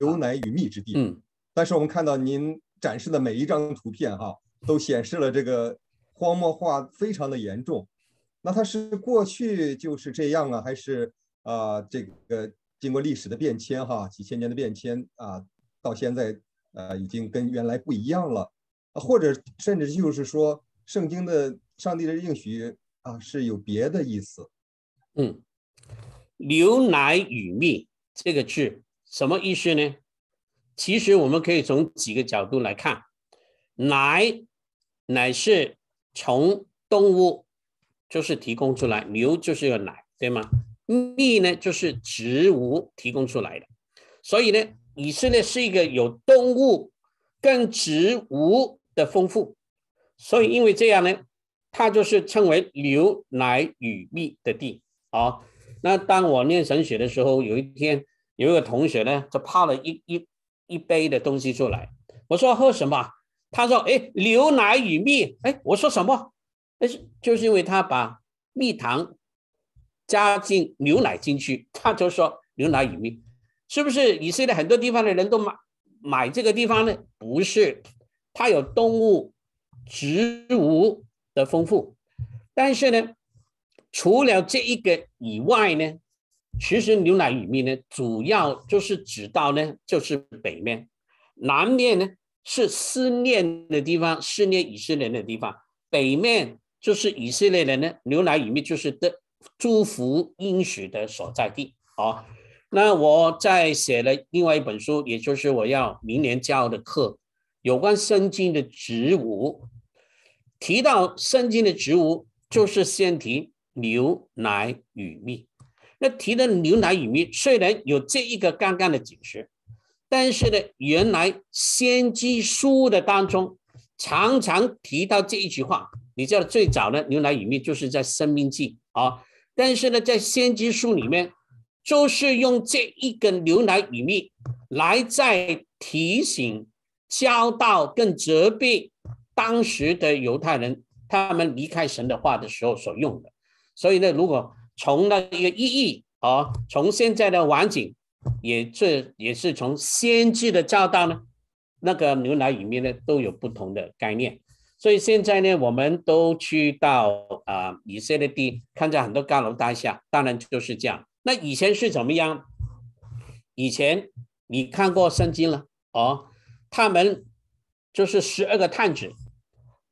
牛奶与蜜之地，嗯，但是我们看到您展示的每一张图片哈，都显示了这个荒漠化非常的严重。那它是过去就是这样啊，还是啊这个经过历史的变迁哈，几千年的变迁啊，到现在呃已经跟原来不一样了或者甚至就是说圣经的上帝的应许啊是有别的意思。嗯，牛奶与蜜这个字什么意思呢？其实我们可以从几个角度来看，奶乃是从动物。就是提供出来，牛就是要奶，对吗？蜜呢，就是植物提供出来的。所以呢，以色列是一个有动物跟植物的丰富。所以因为这样呢，它就是称为牛奶与蜜的地。好，那当我念神学的时候，有一天有一个同学呢，就泡了一一一杯的东西出来，我说喝什么？他说：“哎，牛奶与蜜。”哎，我说什么？但是就是因为他把蜜糖加进牛奶进去，他就说牛奶与蜜，是不是以色列很多地方的人都买买这个地方呢？不是，它有动物、植物的丰富。但是呢，除了这一个以外呢，其实牛奶与蜜呢，主要就是指到呢，就是北面，南面呢是思念的地方，思念以色列人的地方，北面。就是以色列人呢，牛奶与蜜就是的祝福应许的所在地啊。那我在写了另外一本书，也就是我要明年教的课，有关圣经的植物。提到圣经的植物，就是先提牛奶与蜜。那提到牛奶与蜜，虽然有这一个刚刚的解释，但是呢，原来先知书的当中常常提到这一句话。你知道最早呢，牛奶与蜜就是在生命记啊，但是呢，在先知书里面，就是用这一根牛奶与蜜来在提醒教导，更责备当时的犹太人，他们离开神的话的时候所用的。所以呢，如果从那个意义啊，从现在的环境，也这也是从先知的教导呢，那个牛奶与蜜呢，都有不同的概念。所以现在呢，我们都去到啊以色列地，看见很多高楼大厦，当然就是这样。那以前是怎么样？以前你看过圣经了哦？他们就是十二个探子，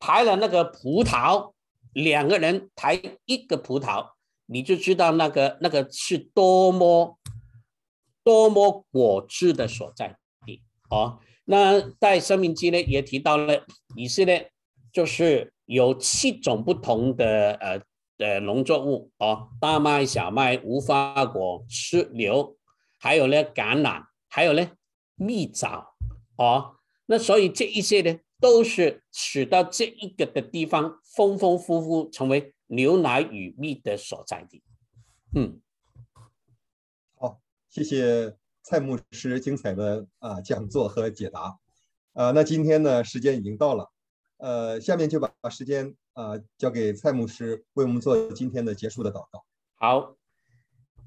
抬了那个葡萄，两个人抬一个葡萄，你就知道那个那个是多么多么果汁的所在地哦。那在《生命之》呢也提到了以色列。就是有七种不同的呃的农作物哦，大麦、小麦、无花果、石榴，还有呢橄榄，还有呢蜜枣哦。那所以这一些呢，都是使到这一个的地方丰丰富富成为牛奶与蜜的所在地。嗯，好，谢谢蔡牧师精彩的啊讲座和解答。啊，那今天呢时间已经到了。呃，下面就把时间呃交给蔡牧师，为我们做今天的结束的祷告。好，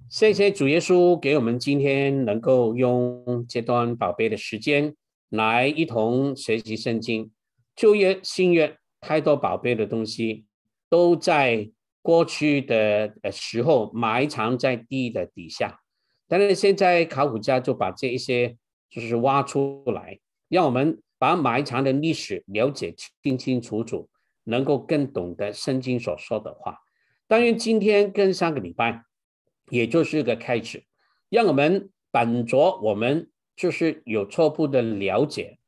谢谢主耶稣给我们今天能够用这段宝贵的时间来一同学习圣经。旧约、新约，太多宝贝的东西都在过去的时候埋藏在地的底下，但是现在考古家就把这一些就是挖出来，让我们。把埋藏的历史了解清清楚楚，能够更懂得圣经所说的话。但愿今天跟上个礼拜，也就是一个开始，让我们本着我们就是有初步的了解，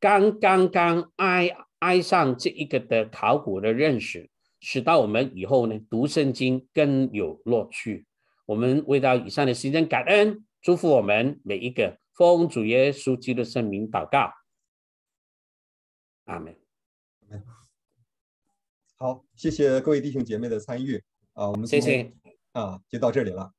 刚刚刚爱爱上这一个的考古的认识，使到我们以后呢读圣经更有乐趣。我们为到以上的时间感恩祝福我们每一个，奉主耶稣基督的圣名祷告。阿有。好，谢谢各位弟兄姐妹的参与啊，我们谢谢啊，就到这里了。